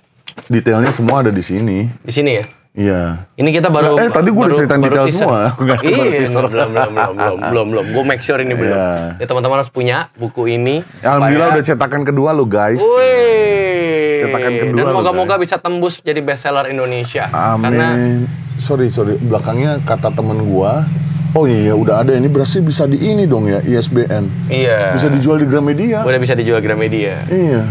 detailnya semua ada di sini. Di sini ya? Iya. Ini kita baru eh tadi gue udah ceritain detail teaser. semua. iya, belum, belum, belum, belum, belum, belum, belum. Gue make sure ini belum. Yeah. Ya teman-teman harus punya buku ini. Alhamdulillah supaya... udah cetakan kedua lo guys. Wih. Cetakan kedua. Dan moga-moga bisa tembus jadi bestseller Indonesia. Amin. Karena sorry sorry belakangnya kata temen gue. Oh iya, iya udah ada ini berarti bisa di ini dong ya ISBN. Iya. Bisa dijual di Gramedia. Udah bisa dijual Gramedia. Iya.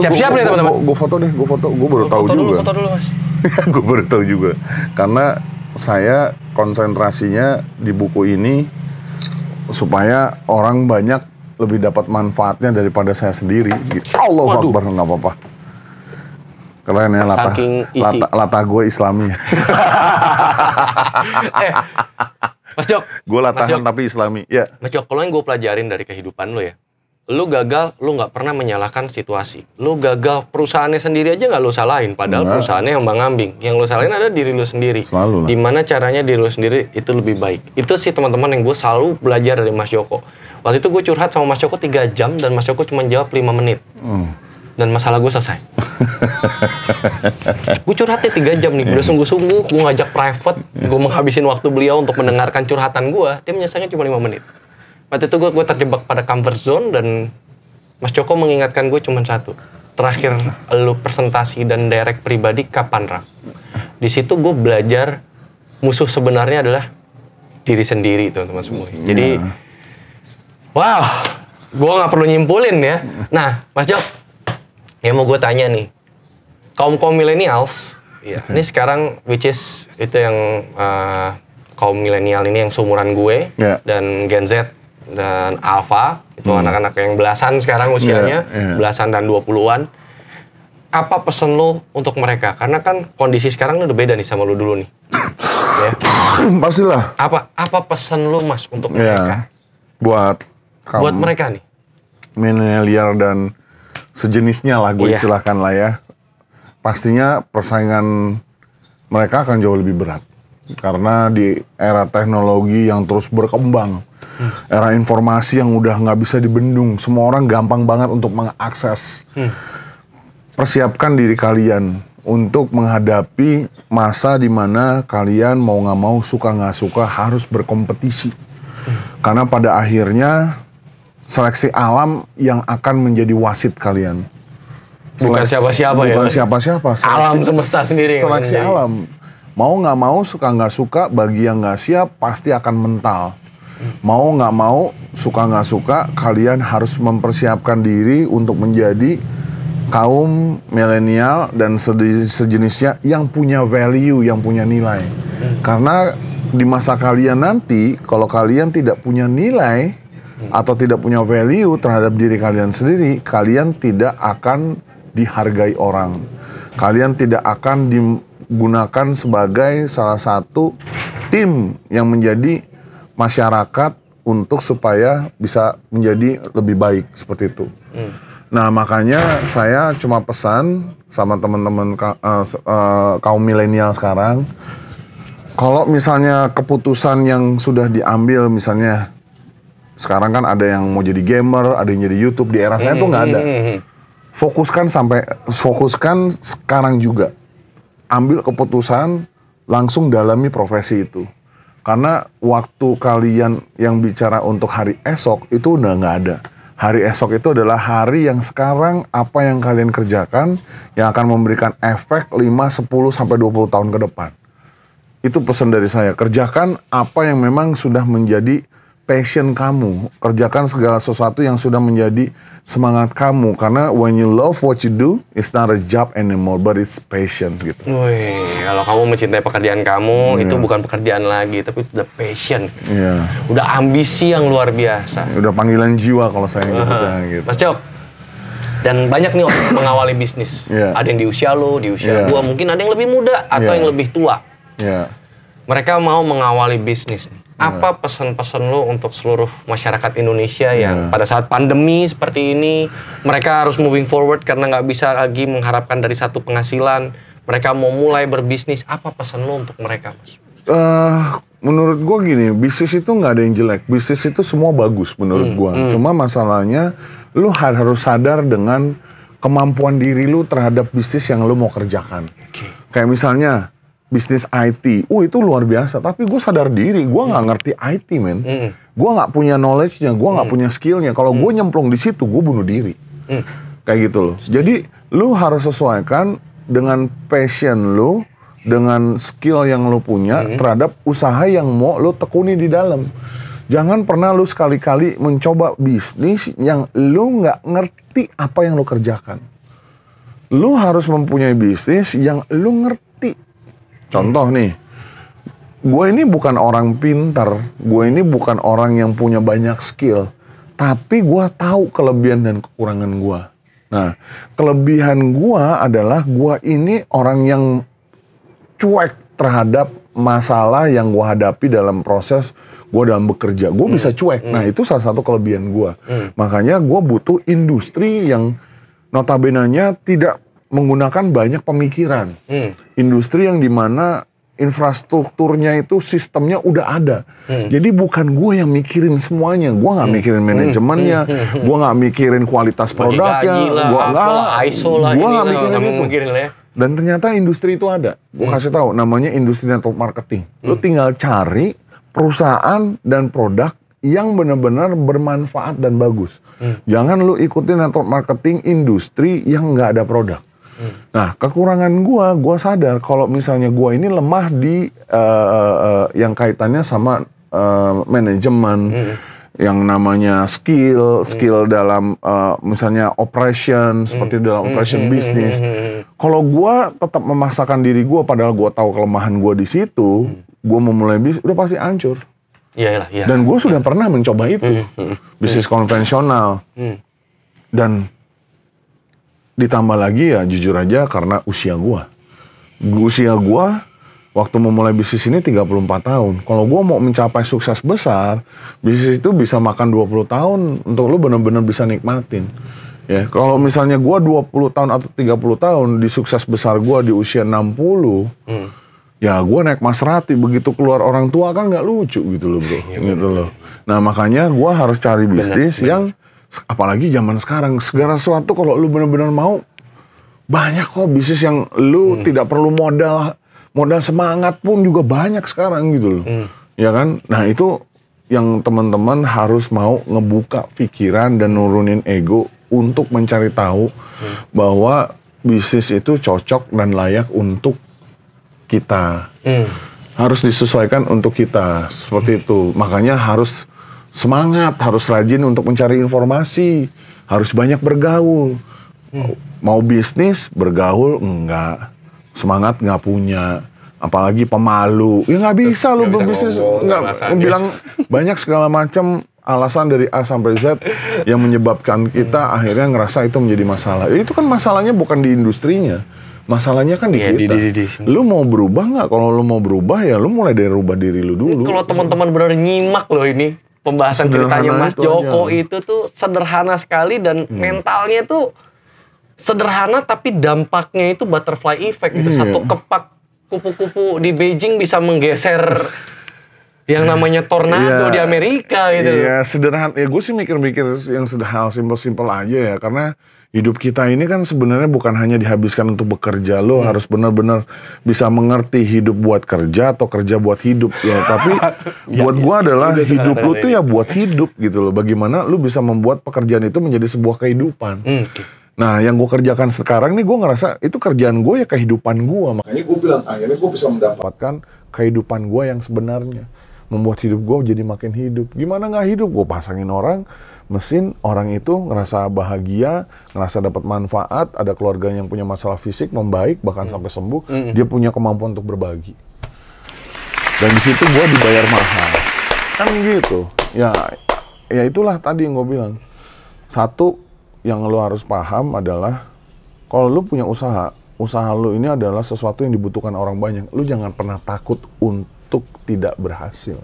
Siap-siap nih teman-teman. Gue foto deh, gue foto, gue baru tahu juga. foto dulu mas. gue baru tahu juga, karena saya konsentrasinya di buku ini supaya orang banyak lebih dapat manfaatnya daripada saya sendiri. Allah Waduh. Akbar nggak apa-apa. Keren ya lata, lata, lata gue Islami. eh, Mas Jok. Gue latahan tapi Islami. Ya. Mas Jok, kalau yang gue pelajarin dari kehidupan lo ya, lu gagal, lu nggak pernah menyalahkan situasi. Lu gagal perusahaannya sendiri aja nggak lu salahin, padahal Enggak. perusahaannya yang bang Yang lu salahin ada diri lu sendiri. Selalu lah. Dimana caranya diri lu sendiri itu lebih baik. Itu sih teman-teman yang gue selalu belajar dari Mas Joko. Waktu itu gue curhat sama Mas Joko 3 jam dan Mas Joko cuma jawab 5 menit. Hmm. Dan masalah gue selesai. gue curhatnya 3 jam nih, udah iya. sungguh-sungguh. Gue ngajak private, gue menghabisin waktu beliau untuk mendengarkan curhatan gue. Dia menyelesaikan cuma 5 menit waktu itu gue terjebak pada comfort zone dan Mas Joko mengingatkan gue cuma satu terakhir lu presentasi dan direct pribadi kapan rak di situ gue belajar musuh sebenarnya adalah diri sendiri teman-teman semua iya. jadi wow gue nggak perlu nyimpulin ya nah Mas Jok ya mau gue tanya nih kaum kaum millennials ya ini sekarang which is itu yang uh, kaum milenial ini yang seumuran gue yeah. dan Gen Z dan Alpha itu anak hmm. anak-anak yang belasan sekarang usianya yeah, yeah. belasan dan 20-an apa pesan lo untuk mereka karena kan kondisi sekarang udah beda nih sama lo dulu nih ya pastilah apa apa pesan lo mas untuk yeah. mereka buat kamu, buat mereka nih milenial dan sejenisnya lah gue yeah. istilahkan lah ya pastinya persaingan mereka akan jauh lebih berat karena di era teknologi yang terus berkembang hmm. era informasi yang udah nggak bisa dibendung semua orang gampang banget untuk mengakses hmm. persiapkan diri kalian untuk menghadapi masa di mana kalian mau nggak mau suka nggak suka harus berkompetisi hmm. karena pada akhirnya seleksi alam yang akan menjadi wasit kalian bukan siapa-siapa ya bukan siapa-siapa alam semesta sendiri seleksi alam mau nggak mau suka nggak suka bagi yang nggak siap pasti akan mental mau nggak mau suka nggak suka kalian harus mempersiapkan diri untuk menjadi kaum milenial dan sejenisnya yang punya value yang punya nilai hmm. karena di masa kalian nanti kalau kalian tidak punya nilai hmm. atau tidak punya value terhadap diri kalian sendiri kalian tidak akan dihargai orang kalian tidak akan digunakan sebagai salah satu tim yang menjadi masyarakat untuk supaya bisa menjadi lebih baik seperti itu. Hmm. Nah makanya saya cuma pesan sama teman-teman ka, uh, uh, kaum milenial sekarang, kalau misalnya keputusan yang sudah diambil misalnya sekarang kan ada yang mau jadi gamer, ada yang jadi YouTube di era saya itu tuh nggak ada. Hmm, hmm, hmm, fokuskan sampai fokuskan sekarang juga. Ambil keputusan langsung dalami profesi itu. Karena waktu kalian yang bicara untuk hari esok itu udah nggak ada. Hari esok itu adalah hari yang sekarang apa yang kalian kerjakan yang akan memberikan efek 5, 10, sampai 20 tahun ke depan. Itu pesan dari saya. Kerjakan apa yang memang sudah menjadi passion kamu, kerjakan segala sesuatu yang sudah menjadi semangat kamu karena when you love what you do, it's not a job anymore but it's passion gitu. Wih, kalau kamu mencintai pekerjaan kamu yeah. itu bukan pekerjaan lagi tapi the passion. Iya. Yeah. Udah ambisi yang luar biasa. Udah panggilan jiwa kalau saya uh -huh. gitu. Mas Jok, dan banyak nih orang mengawali bisnis. Yeah. Ada yang di usia lo, di usia yeah. gua, mungkin ada yang lebih muda atau yeah. yang lebih tua. Yeah. Mereka mau mengawali bisnis nih apa nah. pesan-pesan lo untuk seluruh masyarakat Indonesia yang nah. pada saat pandemi seperti ini mereka harus moving forward karena nggak bisa lagi mengharapkan dari satu penghasilan mereka mau mulai berbisnis apa pesan lo untuk mereka mas? Uh, menurut gue gini bisnis itu nggak ada yang jelek bisnis itu semua bagus menurut hmm, gue hmm. cuma masalahnya lo harus sadar dengan kemampuan diri lo terhadap bisnis yang lo mau kerjakan okay. kayak misalnya bisnis IT, uh itu luar biasa. Tapi gue sadar diri, gue nggak hmm. ngerti IT men. Mm. Gue nggak punya knowledge-nya, gue nggak mm. punya nya. Kalau mm. gue nyemplung di situ, gue bunuh diri. Mm. Kayak gitu loh. Jadi lu harus sesuaikan dengan passion lu, dengan skill yang lu punya mm. terhadap usaha yang mau lu tekuni di dalam. Jangan pernah lu sekali-kali mencoba bisnis yang lu nggak ngerti apa yang lu kerjakan. Lu harus mempunyai bisnis yang lu ngerti Contoh nih, gue ini bukan orang pintar, gue ini bukan orang yang punya banyak skill, tapi gue tahu kelebihan dan kekurangan gue. Nah, kelebihan gue adalah gue ini orang yang cuek terhadap masalah yang gue hadapi dalam proses gue dalam bekerja. Gue hmm. bisa cuek. Nah, hmm. Nah, itu salah satu kelebihan gue. Hmm. Makanya gue butuh industri yang notabenenya tidak menggunakan banyak pemikiran. Hmm. Industri yang dimana infrastrukturnya itu sistemnya udah ada. Hmm. Jadi bukan gue yang mikirin semuanya. Gue nggak hmm. mikirin manajemennya, hmm. hmm. hmm. gue nggak mikirin kualitas produknya, gue nggak, gue nggak mikirin itu. Ya. Dan ternyata industri itu ada. Gue hmm. kasih tahu, namanya industri network marketing. Hmm. Lo tinggal cari perusahaan dan produk yang benar-benar bermanfaat dan bagus. Hmm. Jangan lu ikutin network marketing industri yang nggak ada produk. Hmm. Nah, kekurangan gua, gua sadar kalau misalnya gua ini lemah di uh, uh, yang kaitannya sama uh, manajemen. Hmm yang namanya skill, hmm. skill hmm. dalam uh, misalnya operation hmm. seperti dalam hmm. operation hmm. bisnis. Hmm. Kalau gua tetap memaksakan diri gua padahal gua tahu kelemahan gua di situ, gua memulai bisnis udah pasti hancur. Iya iya. iya. Dan gue sudah pernah mencoba itu. Bisnis konvensional. Dan ditambah lagi ya jujur aja karena usia gua usia gua waktu memulai bisnis ini 34 tahun kalau gua mau mencapai sukses besar bisnis itu bisa makan 20 tahun untuk lu bener-bener bisa nikmatin ya kalau misalnya gua 20 tahun atau 30 tahun di sukses besar gua di usia 60 hmm. ya gua naik masrati begitu keluar orang tua kan nggak lucu gitu loh bro iya, gitu loh nah makanya gua harus cari bisnis bener, yang apalagi zaman sekarang segala sesuatu kalau lu benar-benar mau banyak kok bisnis yang lu hmm. tidak perlu modal modal semangat pun juga banyak sekarang gitu loh hmm. ya kan nah itu yang teman-teman harus mau ngebuka pikiran dan nurunin ego untuk mencari tahu hmm. bahwa bisnis itu cocok dan layak untuk kita hmm. harus disesuaikan untuk kita seperti hmm. itu makanya harus semangat, harus rajin untuk mencari informasi, harus banyak bergaul. Mau bisnis bergaul enggak, semangat nggak punya, apalagi pemalu, ya nggak bisa bisa berbisnis nggak bilang banyak segala macam alasan dari A sampai Z yang menyebabkan kita hmm. akhirnya ngerasa itu menjadi masalah. Ya, itu kan masalahnya bukan di industrinya, masalahnya kan di ya, kita. Di, di, di, di. Lu mau berubah nggak? Kalau lu mau berubah ya lu mulai dari rubah diri lu dulu. Kalau teman-teman benar nyimak loh ini, pembahasan sederhana ceritanya Mas itu Joko aja. itu tuh sederhana sekali dan hmm. mentalnya tuh sederhana tapi dampaknya itu butterfly effect gitu. Iya. Satu kepak kupu-kupu di Beijing bisa menggeser yang namanya tornado iya. di Amerika gitu. Iya, sederhana. Ya gue sih mikir-mikir yang sederhana, simpel-simpel aja ya karena hidup kita ini kan sebenarnya bukan hanya dihabiskan untuk bekerja lo hmm. harus benar-benar bisa mengerti hidup buat kerja atau kerja buat hidup ya tapi iya, iya. ya, buat ya, gua ya, adalah hidup lo tuh ya buat hidup gitu loh bagaimana lo bisa membuat pekerjaan itu menjadi sebuah kehidupan hmm. Nah, yang gue kerjakan sekarang nih, gue ngerasa itu kerjaan gue ya kehidupan gue. Makanya gue bilang, akhirnya gue bisa mendapatkan kehidupan gue yang sebenarnya. Membuat hidup gue jadi makin hidup. Gimana nggak hidup? Gue pasangin orang, mesin orang itu ngerasa bahagia, ngerasa dapat manfaat, ada keluarga yang punya masalah fisik membaik bahkan hmm. sampai sembuh, hmm. dia punya kemampuan untuk berbagi. Dan di situ gua dibayar mahal. Kan gitu. Ya ya itulah tadi yang gua bilang. Satu yang lo harus paham adalah kalau lo punya usaha, usaha lo ini adalah sesuatu yang dibutuhkan orang banyak. Lo jangan pernah takut untuk tidak berhasil.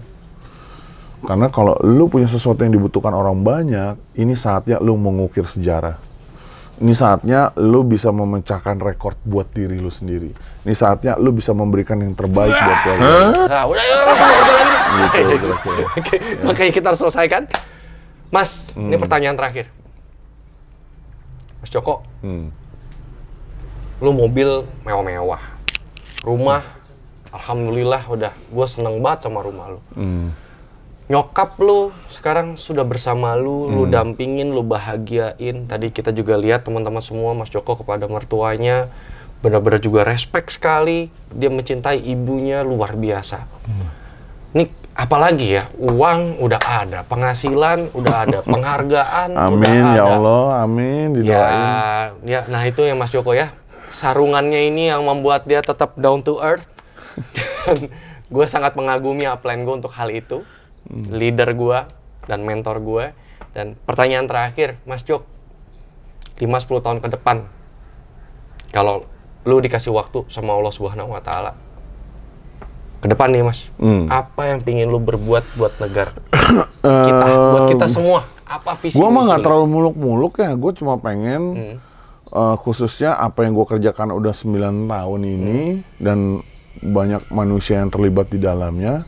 Karena kalau lu punya sesuatu yang dibutuhkan orang banyak, ini saatnya lu mengukir sejarah. Ini saatnya lu bisa memecahkan rekor buat diri lu sendiri. Ini saatnya lu bisa memberikan yang terbaik buat keluarga. Nah, udah, yuk, gitu, gitu, gitu, Oke, makanya kita harus selesaikan. Mas, hmm. ini pertanyaan terakhir. Mas Joko, hmm. lu mobil mewah-mewah, rumah, hmm. alhamdulillah udah, gue seneng banget sama rumah lu. Hmm nyokap lu sekarang sudah bersama lu, hmm. lu dampingin, lu bahagiain. Tadi kita juga lihat teman-teman semua Mas Joko kepada mertuanya benar-benar juga respect sekali. Dia mencintai ibunya luar biasa. Hmm. Nih apalagi ya, uang udah ada, penghasilan udah ada, penghargaan amin, udah ya ada. Allah, amin Ya, ya, nah itu yang Mas Joko ya. Sarungannya ini yang membuat dia tetap down to earth. gue sangat mengagumi upline gue untuk hal itu leader gue dan mentor gue. Dan pertanyaan terakhir, Mas Jok, 5-10 tahun ke depan, kalau lu dikasih waktu sama Allah Subhanahu Wa Taala, ke depan nih Mas, hmm. apa yang pingin lu berbuat buat negara? kita, buat kita semua, apa visi? Gue mah nggak terlalu muluk-muluk ya, gue cuma pengen. Hmm. Uh, khususnya apa yang gue kerjakan udah 9 tahun ini hmm. dan banyak manusia yang terlibat di dalamnya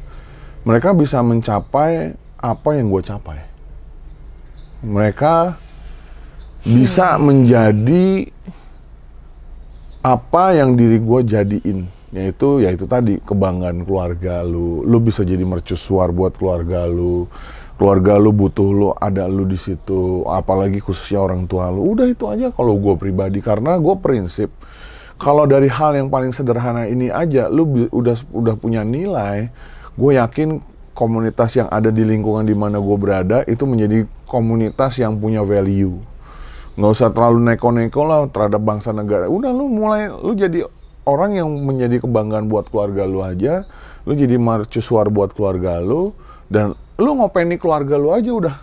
mereka bisa mencapai apa yang gue capai. Mereka bisa hmm. menjadi apa yang diri gue jadiin yaitu yaitu tadi kebanggaan keluarga lu lu bisa jadi mercusuar buat keluarga lu keluarga lu butuh lu ada lu di situ apalagi khususnya orang tua lu udah itu aja kalau gue pribadi karena gue prinsip kalau dari hal yang paling sederhana ini aja lu udah udah punya nilai gue yakin komunitas yang ada di lingkungan di mana gue berada itu menjadi komunitas yang punya value nggak usah terlalu neko-neko lah terhadap bangsa negara udah lu mulai lu jadi orang yang menjadi kebanggaan buat keluarga lu aja lu jadi mercusuar buat keluarga lu dan lu ngopeni keluarga lu aja udah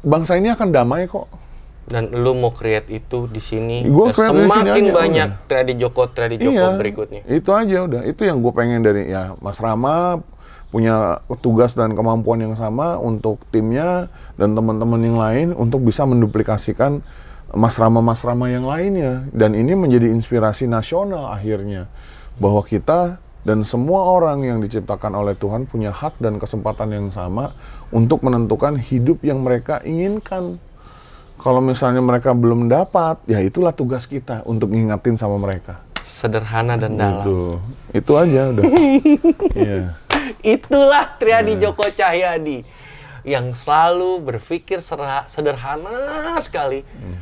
bangsa ini akan damai kok dan lu mau create itu di sini gua semakin sini banyak udah. Joko trade Joko iya, berikutnya itu aja udah itu yang gue pengen dari ya Mas Rama punya tugas dan kemampuan yang sama untuk timnya dan teman-teman yang lain untuk bisa menduplikasikan Mas Rama Mas Rama yang lainnya dan ini menjadi inspirasi nasional akhirnya bahwa kita dan semua orang yang diciptakan oleh Tuhan punya hak dan kesempatan yang sama untuk menentukan hidup yang mereka inginkan kalau misalnya mereka belum dapat, ya itulah tugas kita untuk ngingetin sama mereka. Sederhana dan dalam. Itu, aja udah. yeah. Itulah Triadi yeah. Joko Cahyadi yang selalu berpikir sederhana sekali. Mm.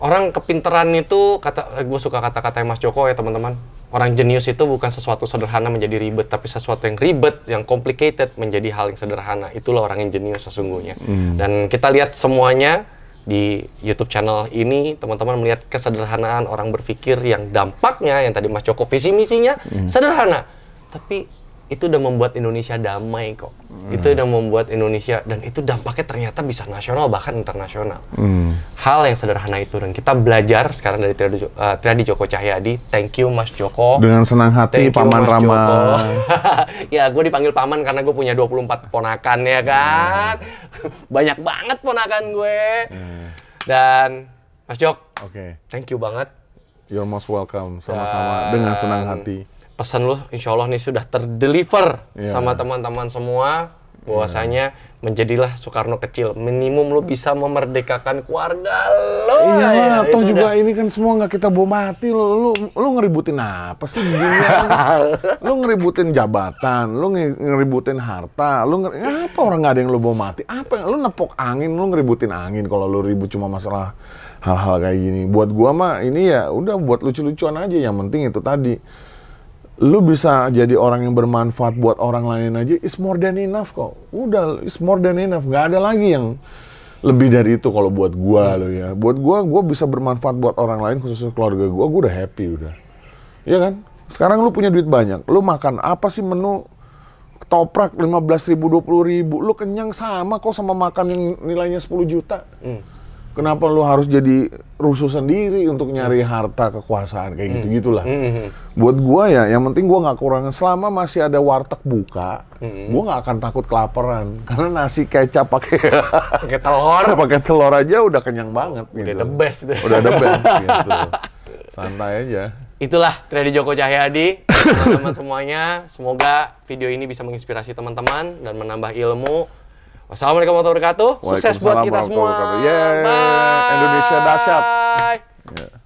Orang kepinteran itu kata eh, gue suka kata-kata Mas Joko ya teman-teman. Orang jenius itu bukan sesuatu sederhana menjadi ribet, tapi sesuatu yang ribet, yang complicated menjadi hal yang sederhana. Itulah orang yang jenius sesungguhnya. Mm. Dan kita lihat semuanya di YouTube channel ini teman-teman melihat kesederhanaan orang berpikir yang dampaknya yang tadi Mas Joko visi misinya hmm. sederhana tapi itu udah membuat Indonesia damai kok. Hmm. Itu udah membuat Indonesia dan itu dampaknya ternyata bisa nasional bahkan internasional. Hmm. Hal yang sederhana itu dan kita belajar sekarang dari Triadi, uh, Triadi Joko Cahyadi. Thank you Mas Joko. Dengan senang hati Thank Paman you, Mas Rama. ya, gue dipanggil Paman karena gue punya 24 ponakan ya kan. Hmm. Banyak banget ponakan gue. Hmm. Dan Mas Jok. Okay. Thank you banget. You're most welcome. Sama-sama dengan senang hati pesan lu insya Allah nih sudah terdeliver yeah. sama teman-teman semua bahwasanya yeah. menjadilah Soekarno kecil minimum lu bisa memerdekakan keluarga lo iya ya, atau juga udah. ini kan semua nggak kita bawa mati lo lu, lu ngeributin apa sih lu ngeributin jabatan lu ngeributin harta lu ngeri, apa orang nggak ada yang lu bawa mati apa lu nepok angin lu ngeributin angin kalau lu ribut cuma masalah hal-hal kayak gini buat gua mah ini ya udah buat lucu-lucuan aja yang penting itu tadi lu bisa jadi orang yang bermanfaat buat orang lain aja is more than enough kok udah is more than enough nggak ada lagi yang lebih dari itu kalau buat gua hmm. lo ya buat gua gua bisa bermanfaat buat orang lain khususnya keluarga gua gua udah happy udah Iya kan sekarang lu punya duit banyak lu makan apa sih menu toprak belas ribu dua puluh ribu lu kenyang sama kok sama makan yang nilainya 10 juta hmm kenapa lu harus jadi rusuh sendiri untuk nyari hmm. harta kekuasaan kayak hmm. gitu gitulah hmm, hmm, hmm. buat gua ya yang penting gua nggak kurang selama masih ada warteg buka hmm. gua nggak akan takut kelaparan karena nasi kecap pakai pakai telur pakai telur aja udah kenyang banget udah gitu. the best itu. udah the best gitu santai aja itulah Trade Joko Cahyadi teman-teman semuanya semoga video ini bisa menginspirasi teman-teman dan menambah ilmu Wassalamualaikum warahmatullahi wabarakatuh. Sukses buat kita semua. Yeah. Indonesia dahsyat. Yeah. Ya.